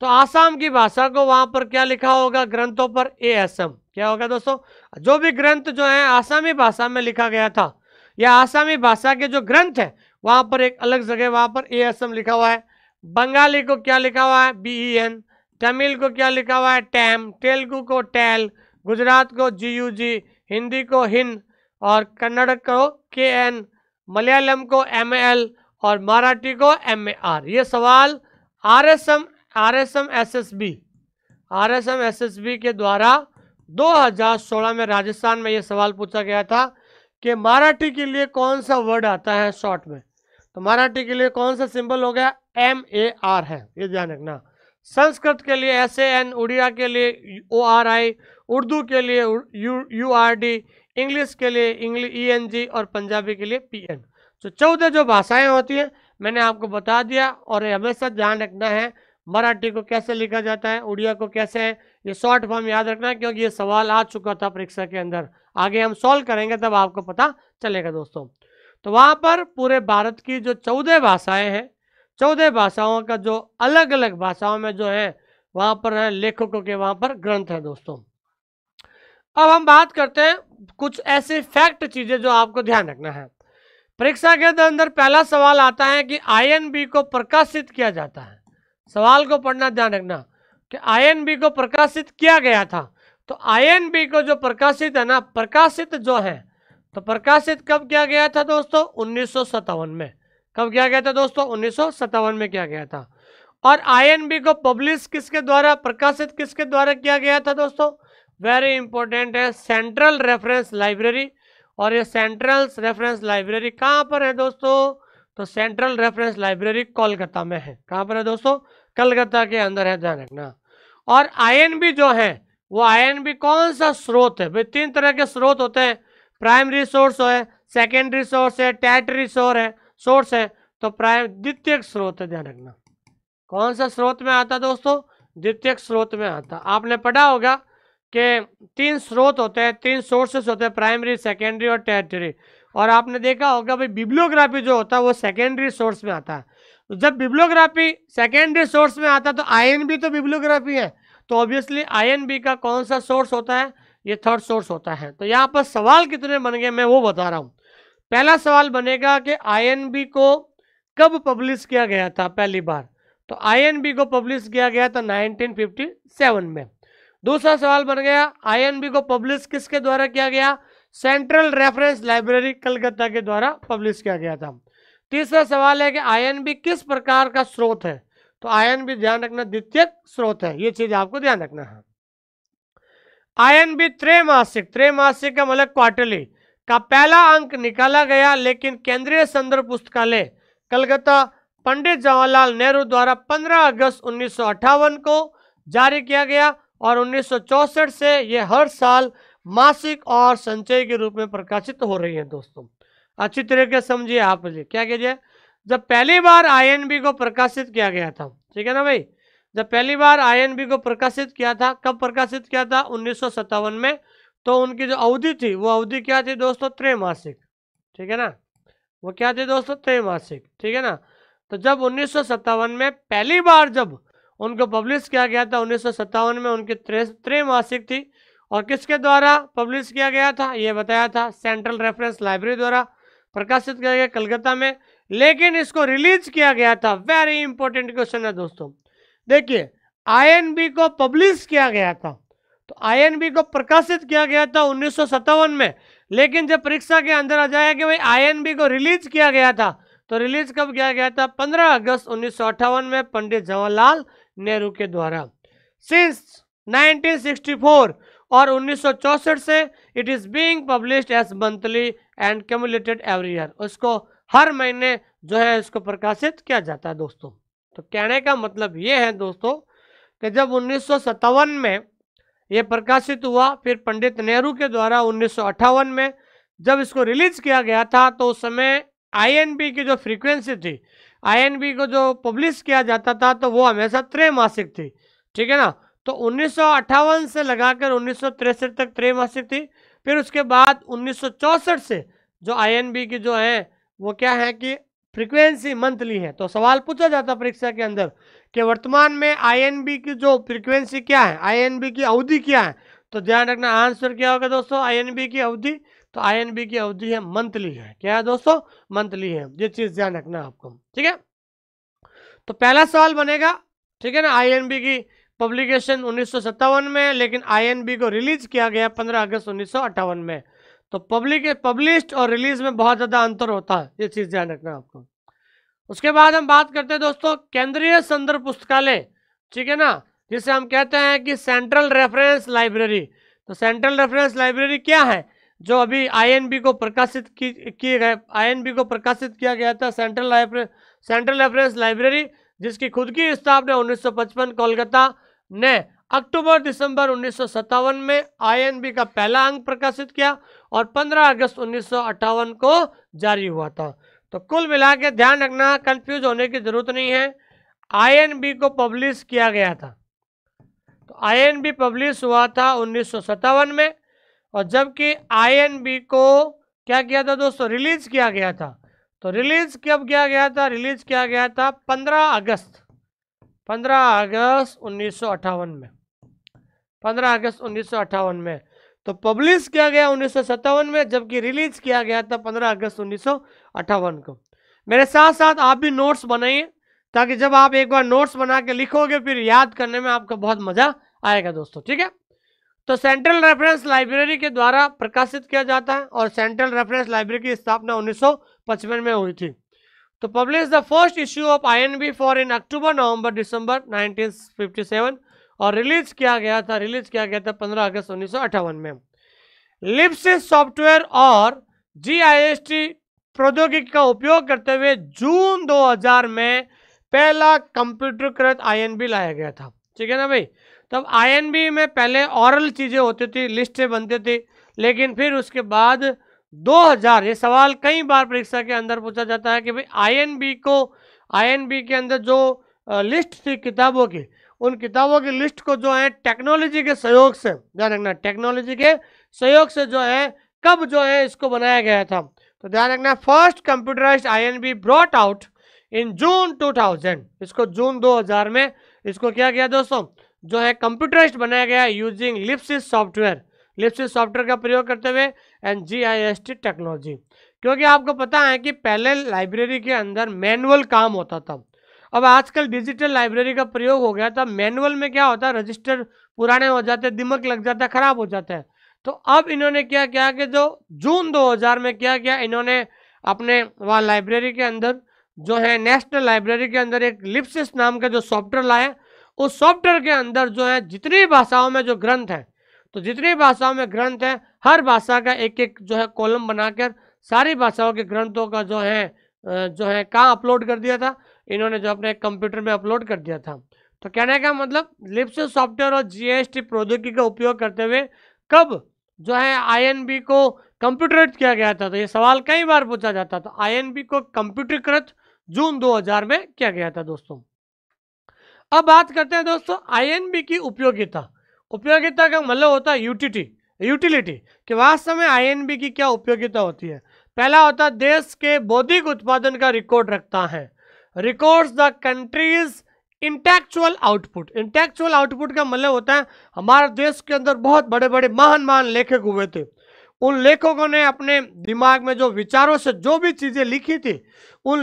तो आसाम की भाषा को वहां पर क्या लिखा होगा ग्रंथों पर ए एम क्या होगा दोस्तों जो भी ग्रंथ जो है आसामी भाषा में लिखा गया था या आसामी भाषा के जो ग्रंथ है वहां पर एक अलग जगह वहां पर ए एम लिखा हुआ है बंगाली को क्या लिखा हुआ है बी ई एन तमिल को क्या लिखा हुआ है टैम e तेलुगु को टैल e गुजरात को जी यू जी हिंदी को हिंद और कन्नड़ को के एन मलयालम को एम एल और मराठी को एम ए आर ये सवाल R S M R S M S S B R S M S S B के द्वारा 2016 में राजस्थान में ये सवाल पूछा गया था कि मराठी के लिए कौन सा वर्ड आता है शॉर्ट में तो मराठी के लिए कौन सा सिंबल हो गया एम ए आर है ये ध्यान रखना संस्कृत के लिए एस ए एन उड़िया के लिए ओ आर आई उर्दू के लिए U U R D English के लिए English E e N G और पंजाबी के लिए पी एन तो चौदह जो भाषाएं होती हैं मैंने आपको बता दिया और हमेशा ध्यान रखना है मराठी को कैसे लिखा जाता है उड़िया को कैसे है ये शॉर्ट फॉर्म याद रखना है क्योंकि ये सवाल आ चुका था परीक्षा के अंदर आगे हम सॉल्व करेंगे तब आपको पता चलेगा दोस्तों तो वहाँ पर पूरे भारत की जो चौदह भाषाएँ हैं चौदह भाषाओं का जो अलग अलग भाषाओं में जो है वहाँ पर है लेखकों के वहाँ पर ग्रंथ है दोस्तों अब हम बात करते हैं कुछ ऐसे फैक्ट चीज़ें जो आपको ध्यान रखना है परीक्षा के अंदर पहला सवाल आता है कि आई को प्रकाशित किया जाता है सवाल को पढ़ना ध्यान रखना कि आई को प्रकाशित किया गया था तो आई को जो प्रकाशित है ना प्रकाशित जो है तो प्रकाशित कब किया गया था दोस्तों उन्नीस में कब किया गया था दोस्तों उन्नीस में किया गया था और आईएनबी को पब्लिश किसके द्वारा प्रकाशित किसके द्वारा किया गया था दोस्तों वेरी इंपॉर्टेंट है सेंट्रल रेफरेंस लाइब्रेरी और ये सेंट्रल रेफरेंस लाइब्रेरी कहाँ पर है दोस्तों तो सेंट्रल रेफरेंस लाइब्रेरी कोलकाता में है कहाँ पर है दोस्तों कलकत्ता के अंदर है ध्यान रखना और आईएनबी जो है वो आईएनबी कौन सा स्रोत है भाई तीन तरह के स्रोत होते हैं प्राइमरी सोर्स है सेकेंडरी सोर्स है टैटरी सोर है सोर्स है तो प्राइम द्वितीयक स्रोत है ध्यान रखना कौन सा स्रोत में आता दोस्तों द्वितीयक स्रोत में आता आपने पढ़ा होगा कि तीन स्रोत होते हैं तीन सोर्सेस होते हैं प्राइमरी सेकेंडरी और टेरिटरी और आपने देखा होगा भाई बिब्लियोग्राफी जो होता है वो सेकेंडरी सोर्स में आता है तो जब बिब्लियोग्राफी सेकेंडरी सोर्स में आता तो बी तो बिब्लियोग्राफी है तो ऑब्वियसली बी का कौन सा सोर्स होता है ये थर्ड सोर्स होता है तो यहाँ पर सवाल कितने बन गए मैं वो बता रहा हूँ पहला सवाल बनेगा कि आईएनबी को कब पब्लिश किया गया था पहली बार तो आईएनबी को पब्लिश किया गया था 1957 में दूसरा सवाल बन गया आईएनबी को पब्लिश किसके द्वारा किया गया सेंट्रल रेफरेंस लाइब्रेरी कलकत्ता के द्वारा पब्लिश किया गया था तीसरा सवाल है कि आईएनबी किस प्रकार का स्रोत है तो आईएनबी ध्यान रखना द्वितीय स्रोत है ये चीज आपको ध्यान रखना है आई एन बी त्रैमासिक त्रैमासिक का मतलब क्वार्टरली का पहला अंक निकाला गया लेकिन केंद्रीय संदर्भ पुस्तकालय कलकत्ता पंडित जवाहरलाल नेहरू द्वारा 15 अगस्त उन्नीस को जारी किया गया और उन्नीस से ये हर साल मासिक और संचय के रूप में प्रकाशित हो रही है दोस्तों अच्छी तरीके से समझिए आप जी क्या कीजिए जब पहली बार आईएनबी को प्रकाशित किया गया था ठीक है ना भाई जब पहली बार आईएनबी को प्रकाशित किया था कब प्रकाशित किया था उन्नीस में तो उनकी जो अवधि थी वो अवधि क्या थी दोस्तों त्रैमासिक ठीक है ना वो क्या थी दोस्तों त्रैमासिक ठीक है ना तो जब उन्नीस में पहली बार जब उनको पब्लिश किया गया था उन्नीस में उनकी त्रैमासिक थी और किसके द्वारा पब्लिश किया गया था ये बताया था सेंट्रल रेफरेंस लाइब्रेरी द्वारा प्रकाशित किया गया कलकत्ता में लेकिन इसको रिलीज किया गया था वेरी इंपॉर्टेंट क्वेश्चन है दोस्तों देखिए आईएनबी को पब्लिश किया गया था तो आईएनबी को प्रकाशित किया गया था उन्नीस में लेकिन जब परीक्षा के अंदर आ जाया कि भाई आईएनबी को रिलीज किया गया था तो रिलीज कब किया गया था 15 अगस्त उन्नीस में पंडित जवाहरलाल नेहरू के द्वारा सिंस 1964 और 1964 से it is being publish as monthly and cumulated every year उसको हर महीने जो है इसको प्रकाशित किया जाता है दोस्तों तो कहने का मतलब ये है दोस्तों कि जब उन्नीस में ये प्रकाशित हुआ फिर पंडित नेहरू के द्वारा उन्नीस में जब इसको रिलीज किया गया था तो उस समय आईएनबी की जो फ्रीक्वेंसी थी आईएनबी को जो पब्लिश किया जाता था तो वो हमेशा त्रैमासिक थी ठीक है ना तो उन्नीस से लगाकर उन्नीस तक त्रैमासिक थी फिर उसके बाद उन्नीस से जो आईएनबी की जो है वो क्या है कि फ्रीक्वेंसी मंथली है तो सवाल पूछा जाता परीक्षा के अंदर कि वर्तमान में आईएनबी की जो फ्रिक्वेंसी क्या है आईएनबी की अवधि क्या है तो ध्यान रखना आंसर क्या होगा दोस्तों आईएनबी की अवधि तो आईएनबी की अवधि है मंथली है क्या है दोस्तों मंथली है ये चीज ध्यान रखना आपको ठीक है तो पहला सवाल बनेगा ठीक है ना आईएनबी की पब्लिकेशन उन्नीस में लेकिन आईएनबी को रिलीज किया गया 15 अगस्त उन्नीस में तो पब्लिक पब्लिश और रिलीज में बहुत ज़्यादा अंतर होता है ये चीज़ ध्यान रखना आपको उसके बाद हम बात करते हैं दोस्तों केंद्रीय संदर्भ पुस्तकालय ठीक है ना जिसे हम कहते हैं कि सेंट्रल रेफरेंस लाइब्रेरी तो सेंट्रल रेफरेंस लाइब्रेरी क्या है जो अभी आईएनबी को प्रकाशित किए गए आईएनबी को प्रकाशित किया गया था central library central reference library जिसकी खुद की स्थापना उन्नीस कोलकाता ने अक्टूबर दिसंबर उन्नीस में आईएनबी का पहला अंक प्रकाशित किया और 15 अगस्त उन्नीस को जारी हुआ था तो कुल मिला के ध्यान रखना कंफ्यूज होने की ज़रूरत नहीं है आईएनबी को पब्लिश किया गया था तो आईएनबी पब्लिश हुआ था उन्नीस में और जबकि आईएनबी को क्या किया था दोस्तों रिलीज किया गया था तो रिलीज कब किया गया था रिलीज किया गया था 15 अगस्त 15 अगस्त उन्नीस में 15 अगस्त उन्नीस में तो पब्लिश किया गया उन्नीस में जबकि रिलीज किया गया था 15 अगस्त उन्नीस को मेरे साथ साथ आप भी नोट्स बनाइए ताकि जब आप एक बार नोट्स बना के लिखोगे फिर याद करने में आपको बहुत मज़ा आएगा दोस्तों ठीक है तो सेंट्रल रेफरेंस लाइब्रेरी के द्वारा प्रकाशित किया जाता है और सेंट्रल रेफरेंस लाइब्रेरी की स्थापना उन्नीस में हुई थी तो publish the first issue of I for in October November December nineteen और रिलीज किया गया था रिलीज किया गया था 15 अगस्त उन्नीस में लिप्स सॉफ्टवेयर और जी प्रौद्योगिकी का उपयोग करते हुए जून 2000 में पहला कंप्यूटरकृत आईएनबी लाया गया था ठीक है ना भाई तब आईएनबी में पहले औरल चीज़ें होती थी लिस्ट बनती थी लेकिन फिर उसके बाद 2000 ये सवाल कई बार परीक्षा के अंदर पूछा जाता है कि भाई आईएनबी को आईएनबी के अंदर जो लिस्ट थी किताबों की उन किताबों की लिस्ट को जो है टेक्नोलॉजी के सहयोग से ध्यान रखना टेक्नोलॉजी के सहयोग से जो है कब जो है इसको बनाया गया था तो ध्यान रखना first computerize INB brought out in June 2000 इसको जून 2000 में इसको क्या किया दोस्तों जो है कंप्यूटराइज बनाया गया using Libsys software Libsys software का प्रयोग करते हुए and G I S T technology क्योंकि आपको पता है कि पहले लाइब्रेरी के अंदर मैनुअल काम होता था अब आजकल डिजिटल लाइब्रेरी का प्रयोग हो गया था मैनुअल में क्या होता है रजिस्टर पुराने हो जाते हैं दिमक लग जाता है खराब हो जाता है तो अब इन्होंने क्या किया कि जो जून 2000 में क्या किया इन्होंने अपने वहाँ लाइब्रेरी के अंदर जो है नेशनल लाइब्रेरी के अंदर एक लिप्सिस नाम का जो सॉफ्टवेयर लाए उस सॉफ्टवेयर के अंदर जो है जितनी भाषाओं में जो ग्रंथ हैं तो जितनी भाषाओं में ग्रंथ हैं हर भाषा का एक एक जो है कॉलम बनाकर सारी भाषाओं के ग्रंथों का जो है जो है कहाँ अपलोड कर दिया था इन्होंने जो अपने कंप्यूटर में अपलोड कर दिया था तो कहने का मतलब लिप्स सॉफ्टवेयर और जीएसटी प्रौद्योगिकी का उपयोग करते हुए कब जो है आईएनबी को कंप्यूटराइज किया गया था तो ये सवाल कई बार पूछा जाता तो बी को कंप्यूटरीकृत जून हजार में किया गया था दोस्तों अब बात करते हैं दोस्तों बी की उपयोगिता उपयोगिता का मतलब होता है यूटिलिटी यूटिलिटी कि वास्तव में आईएनबी की क्या उपयोगिता होती है पहला होता है देश के बौद्धिक उत्पादन का रिकॉर्ड रखता है records the country's intellectual output intellectual output का मतलब होता है हमारे देश के अंदर बहुत बड़े बड़े महान महान लेखक हुए थे उन लेखकों ने अपने दिमाग में जो विचारों से जो भी चीज़ें लिखी थी उन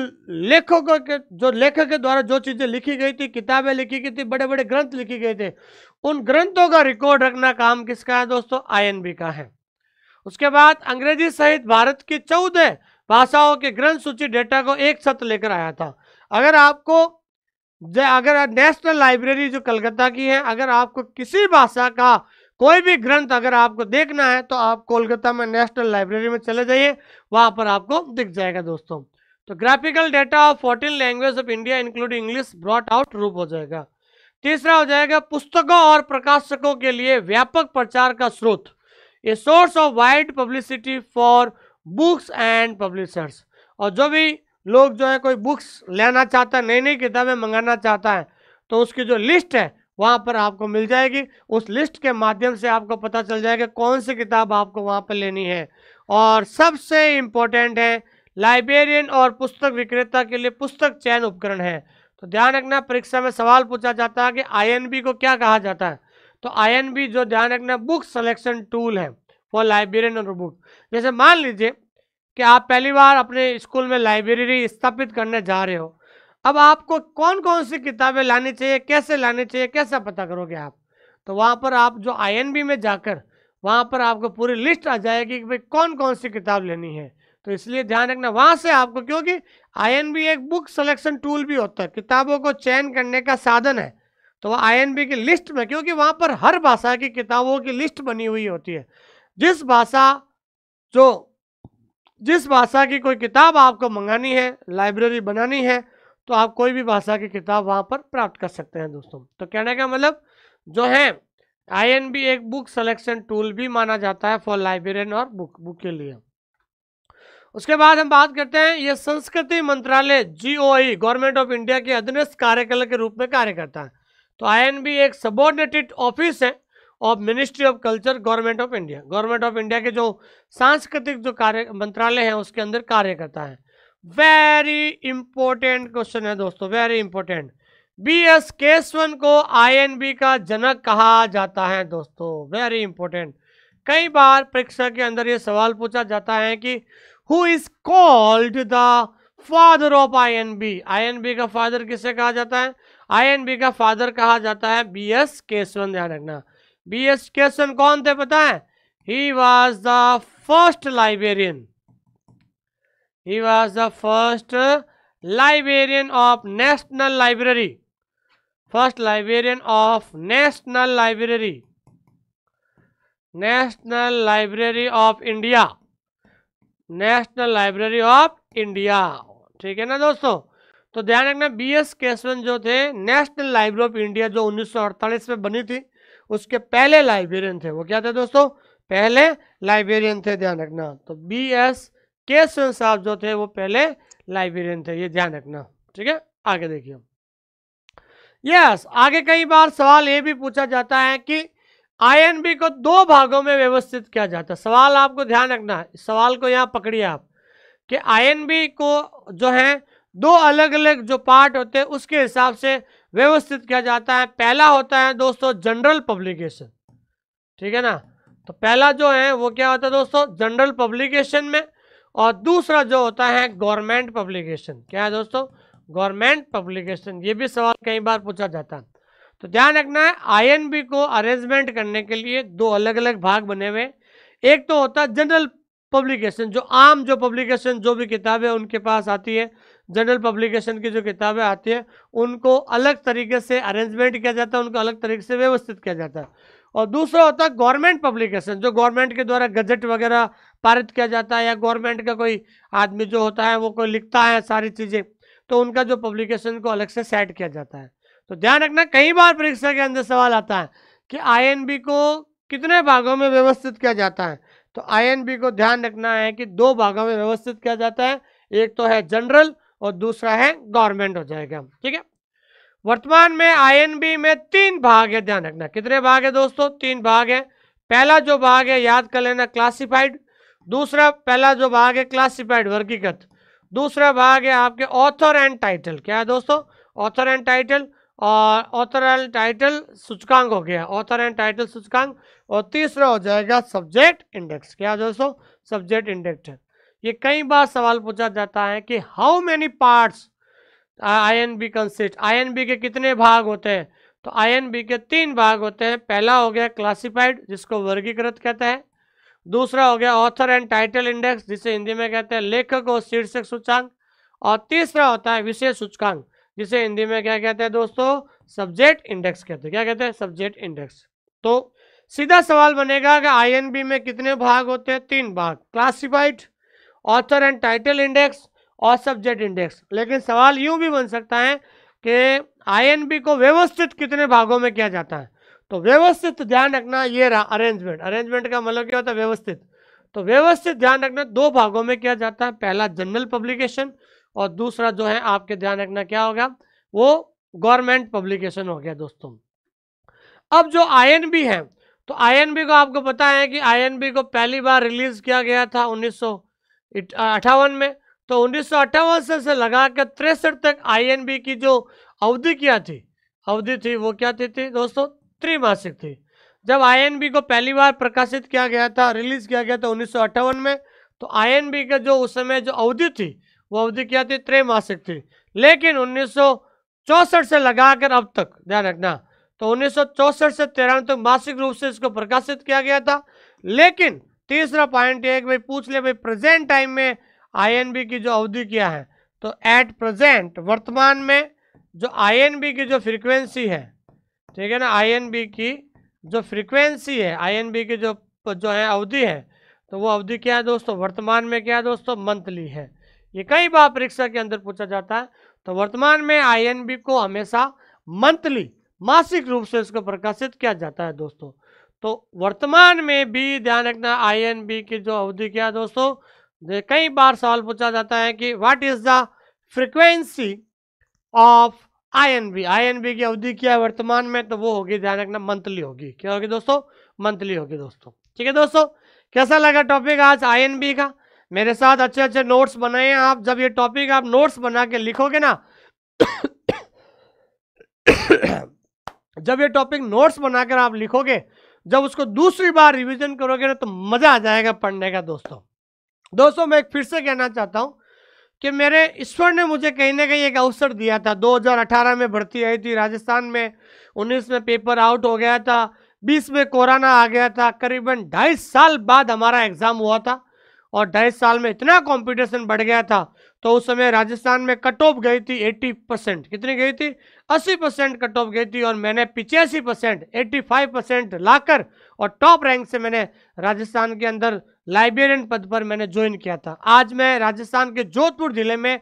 लेखकों के जो लेखक के द्वारा जो चीज़ें लिखी गई थी किताबें लिखी गई थी बड़े बड़े ग्रंथ लिखे गए थे उन ग्रंथों का रिकॉर्ड रखना काम किसका है दोस्तों आई का है उसके बाद अंग्रेजी सहित भारत की चौदह भाषाओं के ग्रंथ सूची डेटा को एक साथ लेकर आया था अगर आपको अगर नेशनल लाइब्रेरी जो कलकत्ता की है अगर आपको किसी भाषा का कोई भी ग्रंथ अगर आपको देखना है तो आप कोलकाता में नेशनल लाइब्रेरी में चले जाइए वहाँ पर आपको दिख जाएगा दोस्तों तो graphical data of fourteen language of India including English brought out रूप हो जाएगा तीसरा हो जाएगा पुस्तकों और प्रकाशकों के लिए व्यापक प्रचार का स्रोत a source of wide publicity for books and publishers और जो भी लोग जो है कोई बुक्स लेना चाहता है नई नई किताबें मंगाना चाहता है तो उसकी जो लिस्ट है वहाँ पर आपको मिल जाएगी उस लिस्ट के माध्यम से आपको पता चल जाएगा कौन सी किताब आपको वहाँ पर लेनी है और सबसे इम्पोर्टेंट है लाइब्रेरियन और पुस्तक विक्रेता के लिए पुस्तक चयन उपकरण है तो ध्यान रखना परीक्षा में सवाल पूछा जाता है कि आई को क्या कहा जाता है तो आई जो ध्यान रखना बुक सलेक्शन टूल है फॉर लाइब्रेरियन और बुक जैसे मान लीजिए कि आप पहली बार अपने स्कूल में लाइब्रेरी स्थापित करने जा रहे हो अब आपको कौन कौन सी किताबें लानी चाहिए कैसे लानी चाहिए कैसा पता करोगे आप तो वहाँ पर आप जो आई में जाकर वहाँ पर आपको पूरी लिस्ट आ जाएगी कि भाई कौन कौन सी किताब लेनी है तो इसलिए ध्यान रखना वहाँ से आपको क्योंकि आई एक बुक सलेक्शन टूल भी होता है किताबों को चयन करने का साधन है तो वह आई की लिस्ट में क्योंकि वहाँ पर हर भाषा की किताबों की लिस्ट बनी हुई होती है जिस भाषा जो जिस भाषा की कोई किताब आपको मंगानी है लाइब्रेरी बनानी है तो आप कोई भी भाषा की किताब वहाँ पर प्राप्त कर सकते हैं दोस्तों तो कहने का मतलब जो है आई एक बुक सलेक्शन टूल भी माना जाता है फॉर लाइब्रेरियन और बुक बुक के लिए उसके बाद हम बात करते हैं ये संस्कृति मंत्रालय जी गवर्नमेंट ऑफ इंडिया के अधीनस्थ कार्यकाल के रूप में कार्य करता है तो आई एक सबोर्डिनेटेड ऑफिस है of ministry of culture government of India government of India के जो सांस्कृतिक जो कार्य मंत्रालय है उसके अंदर कार्य करता है वेरी इंपॉर्टेंट क्वेश्चन है दोस्तों very important B S Kesavan को आई का जनक कहा जाता है दोस्तों वेरी इंपॉर्टेंट कई बार परीक्षा के अंदर ये सवाल पूछा जाता है कि who is called the father of N B का फादर किसे कहा जाता है बी का फादर कहा जाता है बी एस केसवन ध्यान रखना बी एस केसन कौन थे पता है he was the first librarian he was the first librarian of national library first librarian of national library national library of India national library of India ठीक है ना दोस्तों तो ध्यान रखना बी एस केसवन जो थे नेशनल लाइब्रेरी ऑफ इंडिया जो 1948 में बनी थी उसके पहले लाइब्रेरियन थे वो क्या थे दोस्तों पहले लाइब्रेरियन थे ध्यान रखना तो बी एस के स्वयं साहब जो थे वो पहले लाइब्रेरियन थे ये ध्यान रखना ठीक है आगे देखिए यस आगे कई बार सवाल ये भी पूछा जाता है कि आई को दो भागों में व्यवस्थित किया जाता है सवाल आपको ध्यान रखना है सवाल को यहाँ पकड़िए आप कि आई को जो है दो अलग अलग जो पार्ट होते हैं उसके हिसाब से व्यवस्थित किया जाता है पहला होता है दोस्तों जनरल पब्लिकेशन ठीक है ना तो पहला जो है वो क्या होता है दोस्तों जनरल पब्लिकेशन में और दूसरा जो होता है गवर्नमेंट पब्लिकेशन क्या है दोस्तों गवर्नमेंट पब्लिकेशन ये भी सवाल कई बार पूछा जाता है तो ध्यान रखना है आईएनबी को अरेंजमेंट करने के लिए दो अलग अलग भाग बने हुए एक तो होता है जनरल पब्लिकेशन जो आम जो पब्लिकेशन जो भी किताबें उनके पास आती है जनरल पब्लिकेशन की जो किताबें आती हैं उनको अलग तरीके से अरेंजमेंट किया जाता है उनको अलग तरीके से व्यवस्थित किया जाता है और दूसरा होता है गवर्नमेंट पब्लिकेशन जो गवर्नमेंट के द्वारा गजट वगैरह पारित किया जाता है या गवर्नमेंट का कोई आदमी जो होता है वो कोई लिखता है सारी चीज़ें तो उनका जो पब्लिकेशन को अलग से सेट किया जाता है तो ध्यान रखना कई बार परीक्षा के अंदर सवाल आता है कि आई को कितने भागों में व्यवस्थित किया जाता है तो आई को ध्यान रखना है कि दो भागों में व्यवस्थित किया जाता है एक तो है जनरल और दूसरा है गवर्नमेंट हो जाएगा ठीक है वर्तमान में आईएनबी में तीन भाग है ध्यान रखना कितने भाग है दोस्तों तीन भाग है पहला जो भाग है याद कर लेना क्लासिफाइड दूसरा पहला जो भाग है क्लासिफाइड वर्गीकृत दूसरा भाग है आपके ऑथर एंड टाइटल क्या है दोस्तों ऑथर एंड टाइटल और ऑथर एंड टाइटल सूचकांक हो गया ऑथर एंड टाइटल सूचकांक और तीसरा हो जाएगा सब्जेक्ट इंडेक्स क्या दोस्तों सब्जेक्ट इंडेक्स है ये कई बार सवाल पूछा जाता है कि how many parts I N B consist I N B के कितने भाग होते हैं तो आई एन बी के तीन भाग होते हैं पहला हो गया क्लासिफाइड जिसको वर्गीकृत कहते हैं दूसरा हो गया ऑथर एंड टाइटल इंडेक्स जिसे हिंदी में कहते हैं लेखक और शीर्षक सूचांक और तीसरा होता है विशेष सूचकांक जिसे हिंदी में क्या कहते हैं दोस्तों सब्जेक्ट इंडेक्स कहते हैं क्या कहते हैं सब्जेक्ट इंडेक्स तो सीधा सवाल बनेगा कि बी में कितने भाग होते हैं तीन भाग classified author and title index और सब्जेक्ट इंडेक्स लेकिन सवाल यूं भी बन सकता है कि आईएनबी को व्यवस्थित कितने भागों में किया जाता है तो व्यवस्थित ध्यान रखना ये रहा अरेंजमेंट अरेंजमेंट का मतलब क्या होता है व्यवस्थित तो व्यवस्थित ध्यान रखना दो भागों में किया जाता है पहला जनरल पब्लिकेशन और दूसरा जो है आपके ध्यान रखना क्या होगा वो गवर्नमेंट पब्लिकेशन हो गया दोस्तों अब जो आई है तो आई को आपको पता है कि आई को पहली बार रिलीज किया गया था उन्नीस अट्ठावन में तो उन्नीस से, लगा लगाकर तिरसठ तक आईएनबी की जो अवधि क्या थी अवधि थी वो क्या थी, थी दोस्तों त्रिमासिक थी जब आईएनबी को पहली बार प्रकाशित किया गया था रिलीज किया गया था उन्नीस में तो आईएनबी का जो उस समय जो अवधि थी वो अवधि क्या थी त्रैमासिक थी लेकिन उन्नीस से लगाकर अब तक ध्यान रखना तो उन्नीस से तिरानवे तक मासिक रूप से इसको प्रकाशित किया गया था लेकिन तीसरा पॉइंट ये भाई पूछ ले भाई प्रेजेंट टाइम में आई की जो अवधि क्या है तो एट प्रेजेंट वर्तमान में जो आई की जो फ्रीक्वेंसी है ठीक है ना आई की जो फ्रीक्वेंसी है आई की जो जो है अवधि है तो वो अवधि क्या है दोस्तों वर्तमान में क्या है दोस्तों मंथली है ये कई बार परीक्षा के अंदर पूछा जाता है तो वर्तमान में आई को हमेशा मंथली मासिक रूप से इसको प्रकाशित किया जाता है दोस्तों तो वर्तमान में भी ध्यान रखना आई एन बी की जो अवधि क्या है दोस्तों कई बार सवाल पूछा जाता है कि what is the frequency of N B की अवधि क्या है वर्तमान में तो वो होगी ध्यान रखना मंथली होगी क्या होगी दोस्तों मंथली होगी दोस्तों ठीक है दोस्तों कैसा लगा टॉपिक आज आई एन बी का मेरे साथ अच्छे अच्छे नोट्स बनाए हैं आप जब ये टॉपिक आप नोट्स बना के लिखोगे ना जब ये टॉपिक नोट्स बनाकर आप लिखोगे जब उसको दूसरी बार रिवीजन करोगे ना तो मज़ा आ जाएगा पढ़ने का दोस्तों दोस्तों मैं एक फिर से कहना चाहता हूँ कि मेरे ईश्वर ने मुझे कहीं ना कहीं एक अवसर दिया था 2018 में भर्ती आई थी राजस्थान में 19 में पेपर आउट हो गया था 20 में कोरोना आ गया था करीबन ढाई साल बाद हमारा एग्ज़ाम हुआ था और ढाई साल में इतना कॉम्पिटिशन बढ़ गया था तो उस समय राजस्थान में कट ऑफ गई थी 80 परसेंट कितनी गई थी 80 परसेंट कट ऑफ गई थी और मैंने पिचासी परसेंट एट्टी परसेंट लाकर और टॉप रैंक से मैंने राजस्थान के अंदर लाइब्रेरियन पद पर मैंने ज्वाइन किया था आज मैं राजस्थान के जोधपुर जिले में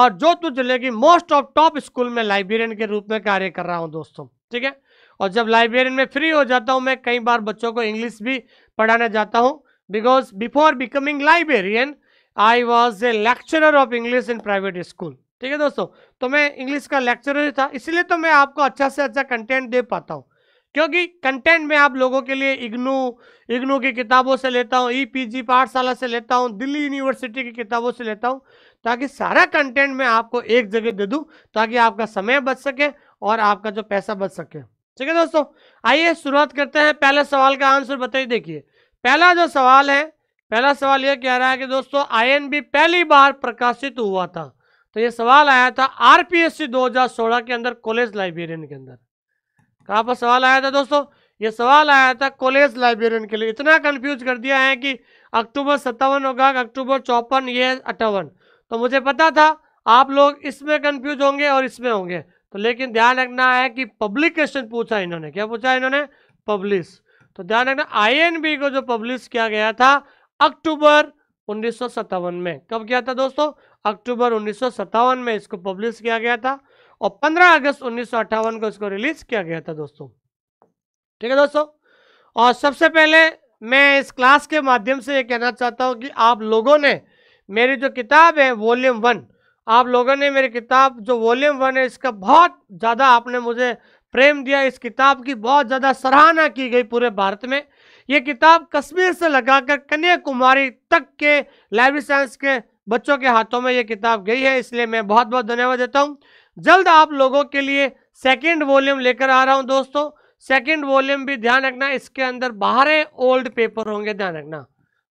और जोधपुर जिले की मोस्ट ऑफ टॉप स्कूल में लाइब्रेरियन के रूप में कार्य कर रहा हूँ दोस्तों ठीक है और जब लाइब्रेरियन में फ्री हो जाता हूँ मैं कई बार बच्चों को इंग्लिश भी पढ़ाने जाता हूँ because before becoming librarian I was a lecturer of English in private school ठीक है दोस्तों तो मैं इंग्लिश का लेक्चरर था इसलिए तो मैं आपको अच्छा से अच्छा कंटेंट दे पाता हूँ क्योंकि कंटेंट में आप लोगों के लिए इग्नू इग्नू की किताबों से लेता हूँ ई पी जी पाठशाला से लेता हूँ दिल्ली यूनिवर्सिटी की किताबों से लेता हूँ ताकि सारा कंटेंट मैं आपको एक जगह दे दूँ ताकि आपका समय बच सके और आपका जो पैसा बच सके ठीक है दोस्तों आइए शुरुआत करते हैं पहले सवाल का आंसर बताइए देखिए पहला जो सवाल है पहला सवाल यह कह रहा है कि दोस्तों आईएनबी पहली बार प्रकाशित हुआ था तो यह सवाल आया था आरपीएससी 2016 के अंदर कॉलेज लाइब्रेरियन के अंदर कहाँ पर सवाल आया था दोस्तों ये सवाल आया था कॉलेज लाइब्रेरियन के लिए इतना कंफ्यूज कर दिया है कि अक्टूबर सत्तावन होगा अक्टूबर चौपन ये अट्ठावन तो मुझे पता था आप लोग इसमें कंफ्यूज होंगे और इसमें होंगे तो लेकिन ध्यान रखना है कि पब्लिकेशन पूछा इन्होंने क्या पूछा इन्होंने पब्लिश तो ध्यान रखना आईएनबी को जो पब्लिश किया गया था अक्टूबर उन्नीस में कब किया था दोस्तों अक्टूबर उन्नीस में इसको पब्लिश किया गया था और 15 अगस्त उन्नीस को इसको रिलीज किया गया था दोस्तों ठीक है दोस्तों और सबसे पहले मैं इस क्लास के माध्यम से ये कहना चाहता हूँ कि आप लोगों ने मेरी जो किताब है वॉल्यूम वन आप लोगों ने मेरी किताब जो वॉल्यूम वन है इसका बहुत ज़्यादा आपने मुझे प्रेम दिया इस किताब की बहुत ज़्यादा सराहना की गई पूरे भारत में ये किताब कश्मीर से लगाकर कन्याकुमारी तक के लाइब्रेरी साइंस के बच्चों के हाथों में ये किताब गई है इसलिए मैं बहुत बहुत धन्यवाद देता हूँ जल्द आप लोगों के लिए सेकेंड वॉल्यूम लेकर आ रहा हूँ दोस्तों सेकेंड वॉल्यूम भी ध्यान रखना इसके अंदर बाहर ओल्ड पेपर होंगे ध्यान रखना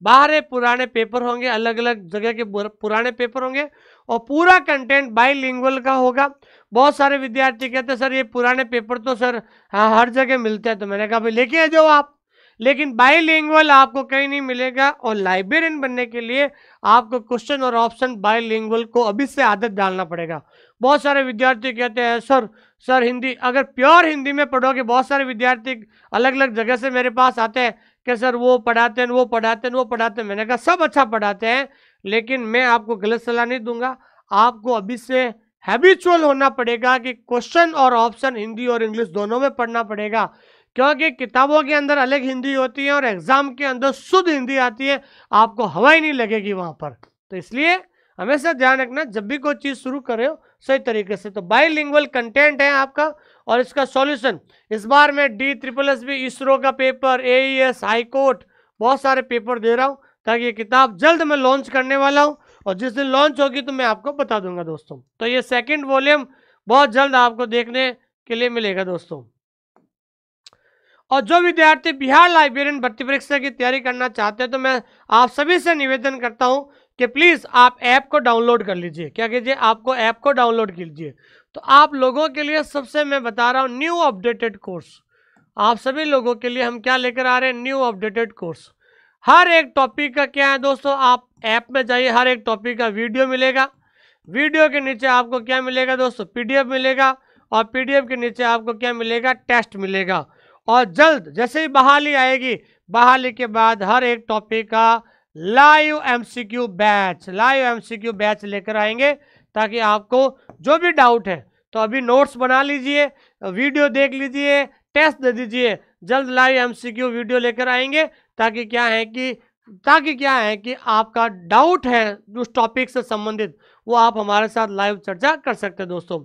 बाहर पुराने पेपर होंगे अलग अलग जगह के पुराने पेपर होंगे और पूरा कंटेंट बाई का होगा बहुत सारे विद्यार्थी कहते हैं सर ये पुराने पेपर तो सर हाँ, हर जगह मिलते हैं तो मैंने कहा भाई लेके आ जाओ आप लेकिन बाईलिंगुअल आपको कहीं नहीं मिलेगा और लाइब्रेरियन बनने के लिए आपको क्वेश्चन और ऑप्शन बाईलिंगुअल को अभी से आदत डालना पड़ेगा बहुत सारे विद्यार्थी कहते हैं सर सर हिंदी अगर प्योर हिंदी में पढ़ोगे बहुत सारे विद्यार्थी अलग अलग जगह से मेरे पास आते हैं कि सर वो पढ़ाते हैं वो पढ़ाते हैं वो पढ़ाते हैं मैंने कहा सब अच्छा पढ़ाते हैं लेकिन मैं आपको गलत सलाह नहीं दूंगा आपको अभी से हैबिचुअल होना पड़ेगा कि क्वेश्चन और ऑप्शन हिंदी और इंग्लिश दोनों में पढ़ना पड़ेगा क्योंकि किताबों के अंदर अलग हिंदी होती है और एग्ज़ाम के अंदर शुद्ध हिंदी आती है आपको हवा ही नहीं लगेगी वहाँ पर तो इसलिए हमेशा ध्यान रखना जब भी कोई चीज़ शुरू करे हो सही तरीके से तो बाई कंटेंट है आपका और इसका सॉल्यूशन इस बार मैं D triple S B ISRO का paper A S high court बहुत सारे पेपर दे रहा हूँ ताकि ये किताब जल्द मैं लॉन्च करने वाला हूँ और जिस दिन लॉन्च होगी तो मैं आपको बता दूंगा दोस्तों तो ये सेकेंड वॉल्यूम बहुत जल्द आपको देखने के लिए मिलेगा दोस्तों और जो विद्यार्थी बिहार लाइब्रेरियन भर्ती परीक्षा की तैयारी करना चाहते हैं तो मैं आप सभी से निवेदन करता हूं कि प्लीज़ आप ऐप को डाउनलोड कर लीजिए क्या कीजिए आपको ऐप को डाउनलोड कर लीजिए तो आप लोगों के लिए सबसे मैं बता रहा हूँ न्यू अपडेटेड कोर्स आप सभी लोगों के लिए हम क्या लेकर आ रहे हैं न्यू अपडेटेड कोर्स हर एक टॉपिक का क्या है दोस्तों आप ऐप में जाइए हर एक टॉपिक का वीडियो मिलेगा वीडियो के नीचे आपको क्या मिलेगा दोस्तों पी मिलेगा और पी के नीचे आपको क्या मिलेगा टेस्ट मिलेगा और जल्द जैसे ही बहाली आएगी बहाली के बाद हर एक टॉपिक का live MCQ batch live MCQ batch लेकर आएंगे ताकि आपको जो भी डाउट है तो अभी नोट्स बना लीजिए वीडियो देख लीजिए टेस्ट दे दीजिए जल्द लाइव एमसीक्यू वीडियो लेकर आएंगे ताकि क्या है कि ताकि क्या है कि आपका डाउट है उस टॉपिक से संबंधित वो आप हमारे साथ लाइव चर्चा कर सकते हैं दोस्तों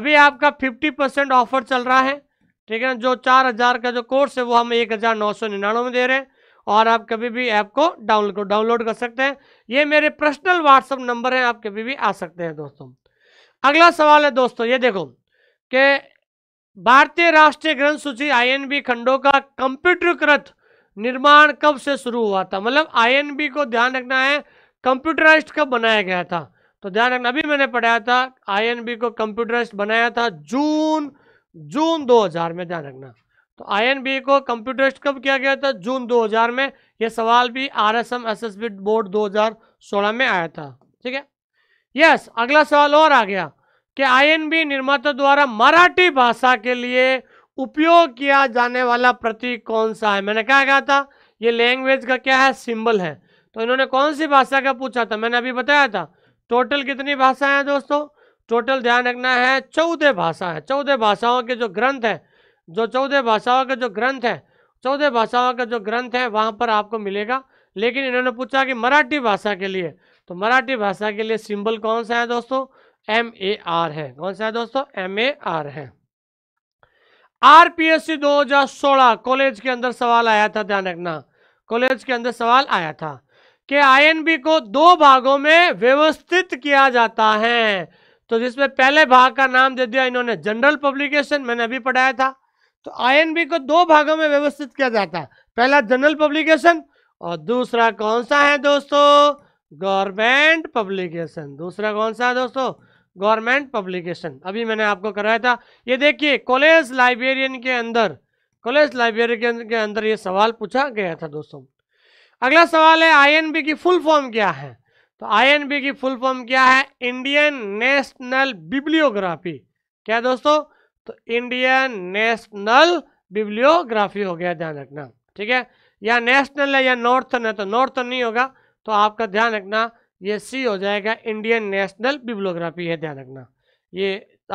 अभी आपका 50 परसेंट ऑफर चल रहा है ठीक है जो चार हजार का जो कोर्स है वो हम एक हजार नौ सौ निन्यानवे में दे रहे हैं और आप कभी भी ऐप को डाउनलोड डाउनलोड कर सकते हैं ये मेरे पर्सनल व्हाट्सअप नंबर है आप कभी भी आ सकते हैं दोस्तों अगला सवाल है दोस्तों ये देखो कि भारतीय राष्ट्रीय ग्रंथ सूची बी खंडों का कंप्यूटरकृत निर्माण कब से शुरू हुआ था मतलब बी को ध्यान रखना है कंप्यूटराइज कब बनाया गया था तो ध्यान रखना अभी मैंने पढ़ाया था बी को कंप्यूटराइज बनाया था जून जून 2000 में ध्यान रखना तो आई को कंप्यूटर कब किया गया था जून 2000 में यह सवाल भी आरएसएम एसएसबी बोर्ड दो में आया था ठीक है यस अगला सवाल और आ गया कि आई निर्माता द्वारा मराठी भाषा के लिए उपयोग किया जाने वाला प्रतीक कौन सा है मैंने क्या कहा था ये लैंग्वेज का क्या है सिंबल है तो इन्होंने कौन सी भाषा का पूछा था मैंने अभी बताया था टोटल कितनी भाषाएं हैं दोस्तों टोटल ध्यान रखना है चौदह भाषा है चौदह भाषाओं के जो ग्रंथ हैं जो चौदह भाषाओं के जो ग्रंथ हैं चौदह भाषाओं का जो ग्रंथ है वहाँ पर आपको मिलेगा लेकिन इन्होंने पूछा कि मराठी भाषा के लिए तो मराठी भाषा के लिए सिंबल कौन सा है दोस्तों एम ए आर है कौन सा है दोस्तों एम ए आर है आर पी एस सी दो हजार सोलह कॉलेज के अंदर सवाल आया था ध्यान रखना कॉलेज के अंदर सवाल आया था कि बी को दो भागों में व्यवस्थित किया जाता है तो जिसमें पहले भाग का नाम दे दिया इन्होंने जनरल पब्लिकेशन मैंने अभी पढ़ाया था तो आई को दो भागों में व्यवस्थित किया जाता है पहला जनरल पब्लिकेशन और दूसरा कौन सा है दोस्तों गवर्नमेंट पब्लिकेशन दूसरा कौन सा है दोस्तों गवर्नमेंट पब्लिकेशन अभी मैंने आपको कराया था ये देखिए कॉलेज लाइब्रेरियन के अंदर कॉलेज लाइब्रेरियन के अंदर ये सवाल पूछा गया था दोस्तों अगला सवाल है आईएनबी की फुल फॉर्म क्या है तो आई की फुल फॉर्म क्या है इंडियन नेशनल बिब्लियोग्राफी क्या दोस्तों तो इंडियन नेशनल बिब्लियोग्राफी हो गया ध्यान रखना ठीक है या नेशनल है या नॉर्थन है तो नॉर्थन नहीं होगा तो आपका ध्यान रखना ये सी हो जाएगा इंडियन नेशनल बिब्लियोग्राफी है ध्यान रखना ये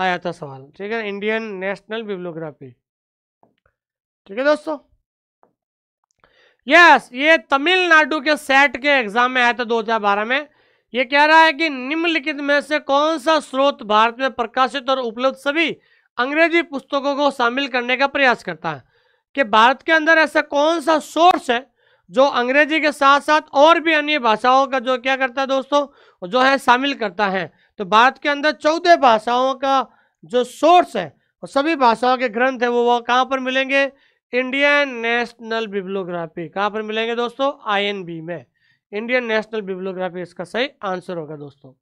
आया था सवाल ठीक है इंडियन नेशनल बिब्लियोग्राफी ठीक है दोस्तों यस yes, ये तमिलनाडु के सेट के एग्जाम में आया था 2012 में ये कह रहा है कि निम्नलिखित में से कौन सा स्रोत भारत में प्रकाशित और उपलब्ध सभी अंग्रेजी पुस्तकों को शामिल करने का प्रयास करता है कि भारत के अंदर ऐसा कौन सा सोर्स है जो अंग्रेजी के साथ साथ और भी अन्य भाषाओं का जो क्या करता है दोस्तों जो है शामिल करता है तो भारत के अंदर चौदह भाषाओं का जो सोर्स है और सभी भाषाओं के ग्रंथ है वो वह कहाँ पर मिलेंगे इंडियन नेशनल बिब्लोग्राफी कहाँ पर मिलेंगे दोस्तों आईएनबी में इंडियन नेशनल बिब्लियोग्राफी इसका सही आंसर होगा दोस्तों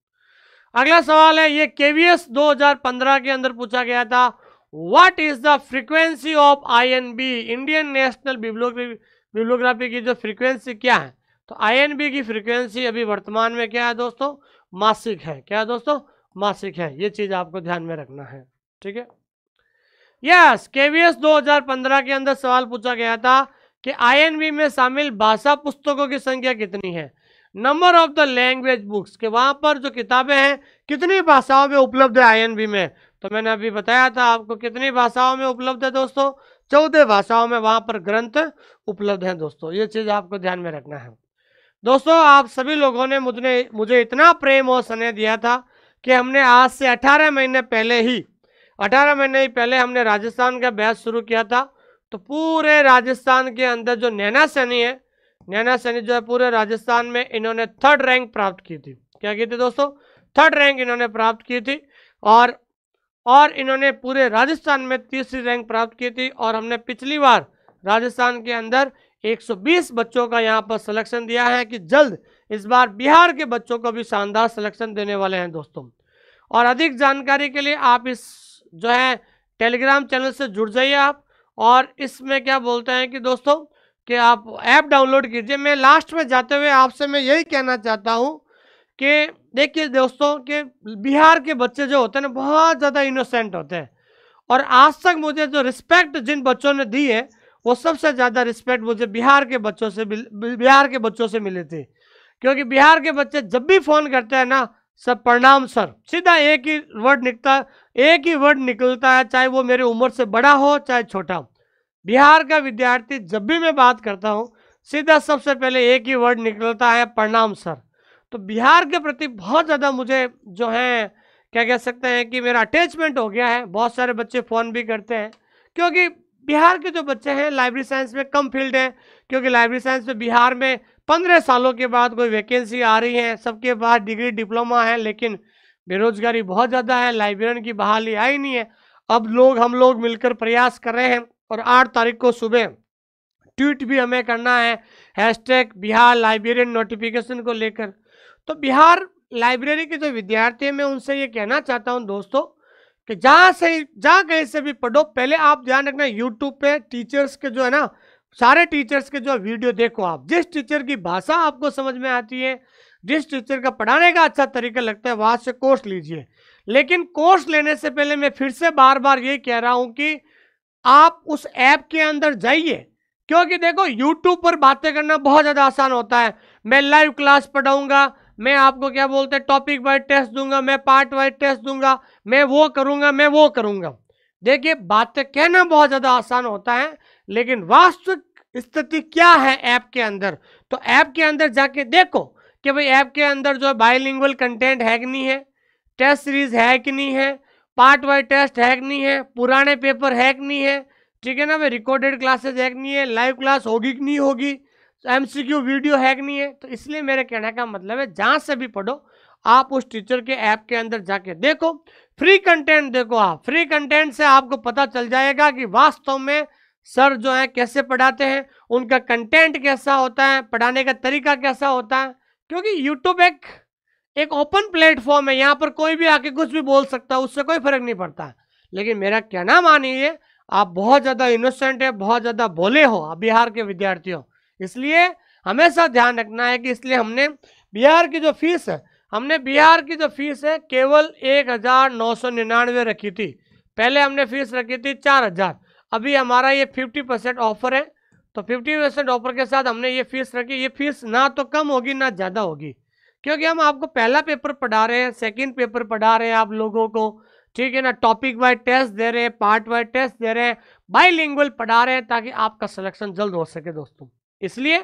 अगला सवाल है ये केवीएस 2015 के अंदर पूछा गया था what is the frequency of INB Indian national bibliography की जो फ्रीक्वेंसी क्या है तो आईएनबी की फ्रीक्वेंसी अभी वर्तमान में क्या है दोस्तों मासिक है क्या है दोस्तों मासिक है ये चीज़ आपको ध्यान में रखना है ठीक है यस केवीएस दो के अंदर सवाल पूछा गया था कि आईएनबी में शामिल भाषा पुस्तकों की संख्या कितनी है number of the language books के वहाँ पर जो किताबें हैं कितनी भाषाओं में उपलब्ध है आईएनबी में तो मैंने अभी बताया था आपको कितनी भाषाओं में उपलब्ध है दोस्तों चौदह भाषाओं में वहाँ पर ग्रंथ उपलब्ध हैं दोस्तों ये चीज़ आपको ध्यान में रखना है दोस्तों आप सभी लोगों ने मुझने मुझे इतना प्रेम और स्नेह दिया था कि हमने आज से अठारह महीने पहले ही अठारह महीने ही पहले हमने राजस्थान का अभ्यास शुरू किया था तो पूरे राजस्थान के अंदर जो नैना सैनी है नैना सैनी जो है पूरे राजस्थान में इन्होंने थर्ड रैंक प्राप्त की थी क्या की थी दोस्तों थर्ड रैंक इन्होंने प्राप्त की थी और और इन्होंने पूरे राजस्थान में तीसरी रैंक प्राप्त की थी और हमने पिछली बार राजस्थान के अंदर 120 बच्चों का यहाँ पर सिलेक्शन दिया है कि जल्द इस बार बिहार के बच्चों को भी शानदार सिलेक्शन देने वाले हैं दोस्तों और अधिक जानकारी के लिए आप इस जो है टेलीग्राम चैनल से जुड़ जाइए आप और इसमें क्या बोलते हैं कि दोस्तों कि आप ऐप डाउनलोड कीजिए मैं लास्ट में जाते हुए आपसे मैं यही कहना चाहता हूँ कि देखिए दोस्तों कि बिहार के बच्चे जो होते हैं ना बहुत ज़्यादा इनोसेंट होते हैं और आज तक मुझे जो रिस्पेक्ट जिन बच्चों ने दी है वो सबसे ज़्यादा रिस्पेक्ट मुझे बिहार के बच्चों से बिहार के बच्चों से मिले थे क्योंकि बिहार के बच्चे जब भी फ़ोन करते हैं ना सब प्रणाम सर सीधा एक ही वर्ड निकलता एक ही वर्ड निकलता है चाहे वो मेरी उम्र से बड़ा हो चाहे छोटा हो बिहार का विद्यार्थी जब भी मैं बात करता हूँ सीधा सबसे पहले एक ही वर्ड निकलता है प्रणाम सर तो बिहार के प्रति बहुत ज़्यादा मुझे जो है क्या कह सकते हैं कि मेरा अटैचमेंट हो गया है बहुत सारे बच्चे फ़ोन भी करते हैं क्योंकि बिहार के जो बच्चे हैं लाइब्रेरी साइंस में कम फील्ड है क्योंकि लाइब्रेरी साइंस में बिहार में पंद्रह सालों के बाद कोई वैकेंसी आ रही है सबके पास डिग्री डिप्लोमा है लेकिन बेरोजगारी बहुत ज़्यादा है लाइब्रेरियन की बहाली आई नहीं है अब लोग हम लोग मिलकर प्रयास कर रहे हैं और आठ तारीख को सुबह ट्वीट भी हमें करना है हैशटैग बिहार लाइब्रेरियन नोटिफिकेशन को लेकर तो बिहार लाइब्रेरी के जो विद्यार्थी हैं मैं उनसे ये कहना चाहता हूँ दोस्तों कि जहाँ से जहाँ कहीं से भी पढ़ो पहले आप ध्यान रखना यूट्यूब पे टीचर्स के जो है ना सारे टीचर्स के जो वीडियो देखो आप जिस टीचर की भाषा आपको समझ में आती है जिस टीचर का पढ़ाने का अच्छा तरीका लगता है वहाँ से कोर्स लीजिए लेकिन कोर्स लेने से पहले मैं फिर से बार बार ये कह रहा हूँ कि आप उस ऐप के अंदर जाइए क्योंकि देखो यूट्यूब पर बातें करना बहुत ज़्यादा आसान होता है मैं लाइव क्लास पढ़ाऊँगा मैं आपको क्या बोलते हैं टॉपिक वाइज टेस्ट दूंगा मैं पार्ट वाइज टेस्ट दूंगा मैं वो करूँगा मैं वो करूँगा देखिए बातें कहना बहुत ज़्यादा आसान होता है लेकिन वास्तविक स्थिति क्या है ऐप के अंदर तो ऐप के अंदर जाके देखो कि भाई ऐप के अंदर जो है कंटेंट है कि नहीं है टेस्ट सीरीज है कि नहीं है पार्ट वाइज टेस्ट है कि नहीं है पुराने पेपर है कि नहीं है ठीक है ना भाई रिकॉर्डेड क्लासेज है कि नहीं है लाइव क्लास होगी कि नहीं होगी एम सी क्यू वीडियो है कि नहीं है तो इसलिए मेरे कहने का मतलब है जहाँ से भी पढ़ो आप उस टीचर के ऐप के अंदर जाके देखो फ्री कंटेंट देखो आप फ्री कंटेंट से आपको पता चल जाएगा कि वास्तव में सर जो है कैसे पढ़ाते हैं उनका कंटेंट कैसा होता है पढ़ाने का तरीका कैसा होता है क्योंकि यूट्यूब एक एक ओपन प्लेटफॉर्म है यहाँ पर कोई भी आके कुछ भी बोल सकता है उससे कोई फर्क नहीं पड़ता लेकिन मेरा क्या ना मानिए आप बहुत ज़्यादा इनोसेंट है बहुत ज़्यादा बोले हो आप बिहार के विद्यार्थी हो इसलिए हमेशा ध्यान रखना है कि इसलिए हमने बिहार की जो फीस है हमने बिहार की जो फीस है केवल एक हज़ार नौ सौ निन्यानवे रखी थी पहले हमने फीस रखी थी चार हज़ार अभी हमारा ये फिफ्टी परसेंट ऑफर है तो फिफ्टी परसेंट ऑफर के साथ हमने ये फीस रखी ये फीस ना तो कम होगी ना ज़्यादा होगी क्योंकि हम आपको पहला पेपर पढ़ा रहे हैं सेकंड पेपर पढ़ा रहे हैं आप लोगों को ठीक है ना टॉपिक वाइज टेस्ट दे रहे हैं पार्ट वाइज टेस्ट दे रहे हैं बाई पढ़ा रहे हैं ताकि आपका सिलेक्शन जल्द हो सके दोस्तों इसलिए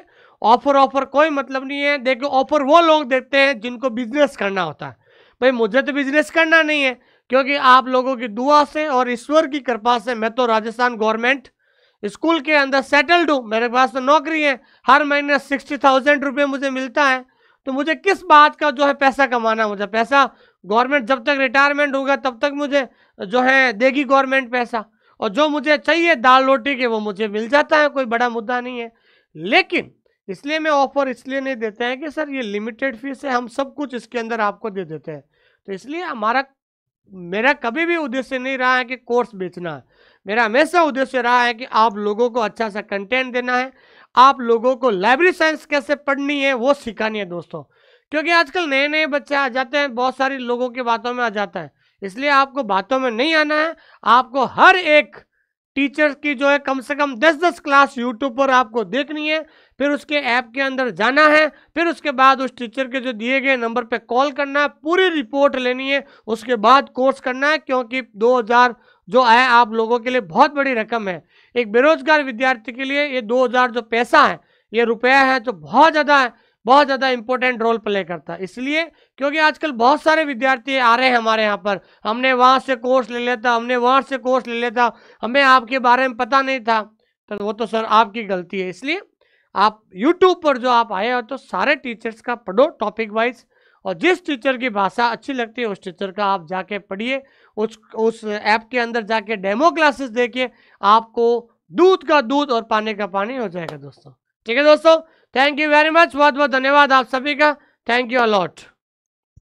ऑफर ऑफर कोई मतलब नहीं है देखो ऑफर वो लोग देते हैं जिनको बिजनेस करना होता है भाई मुझे तो बिजनेस करना नहीं है क्योंकि आप लोगों की दुआ से और ईश्वर की कृपा से मैं तो राजस्थान गवर्नमेंट स्कूल के अंदर सेटल्ड हूँ मेरे पास तो नौकरी है हर महीने सिक्सटी थाउजेंड रुपये मुझे मिलता है तो मुझे किस बात का जो है पैसा कमाना मुझे पैसा गवर्नमेंट जब तक रिटायरमेंट होगा तब तक मुझे जो है देगी गवर्नमेंट पैसा और जो मुझे चाहिए दाल रोटी के वो मुझे मिल जाता है कोई बड़ा मुद्दा नहीं है लेकिन इसलिए मैं ऑफर इसलिए नहीं देते हैं कि सर ये लिमिटेड फीस है हम सब कुछ इसके अंदर आपको दे देते हैं तो इसलिए हमारा मेरा कभी भी उद्देश्य नहीं रहा है कि कोर्स बेचना है मेरा हमेशा उद्देश्य रहा है कि आप लोगों को अच्छा सा कंटेंट देना है आप लोगों को लाइब्रेरी साइंस कैसे पढ़नी है वो सिखानी है दोस्तों क्योंकि आजकल नए नए बच्चे आ जाते हैं बहुत सारे लोगों की बातों में आ जाता है इसलिए आपको बातों में नहीं आना है आपको हर एक टीचर्स की जो है कम से कम 10-10 क्लास यूट्यूब पर आपको देखनी है फिर उसके ऐप के अंदर जाना है फिर उसके बाद उस टीचर के जो दिए गए नंबर पे कॉल करना है पूरी रिपोर्ट लेनी है उसके बाद कोर्स करना है क्योंकि 2000 जो आए आप लोगों के लिए बहुत बड़ी रकम है एक बेरोजगार विद्यार्थी के लिए ये दो जो पैसा है ये रुपया है तो बहुत ज़्यादा है बहुत ज़्यादा इंपॉर्टेंट रोल प्ले करता है इसलिए क्योंकि आजकल बहुत सारे विद्यार्थी आ रहे हैं हमारे यहाँ पर हमने वहाँ से कोर्स ले लेता हमने वहाँ से कोर्स ले लेता हमें आपके बारे में पता नहीं था तो वो तो सर आपकी गलती है इसलिए आप यूट्यूब पर जो आप आए हो तो सारे टीचर्स का पढ़ो टॉपिक वाइज और जिस टीचर की भाषा अच्छी लगती है उस टीचर का आप जाके पढ़िए उस उस ऐप के अंदर जाके डेमो क्लासेस देखिए आपको दूध का दूध और पानी का पानी हो जाएगा दोस्तों ठीक है दोस्तों थैंक यू वेरी मच बहुत बहुत धन्यवाद आप सभी का थैंक यू अलॉट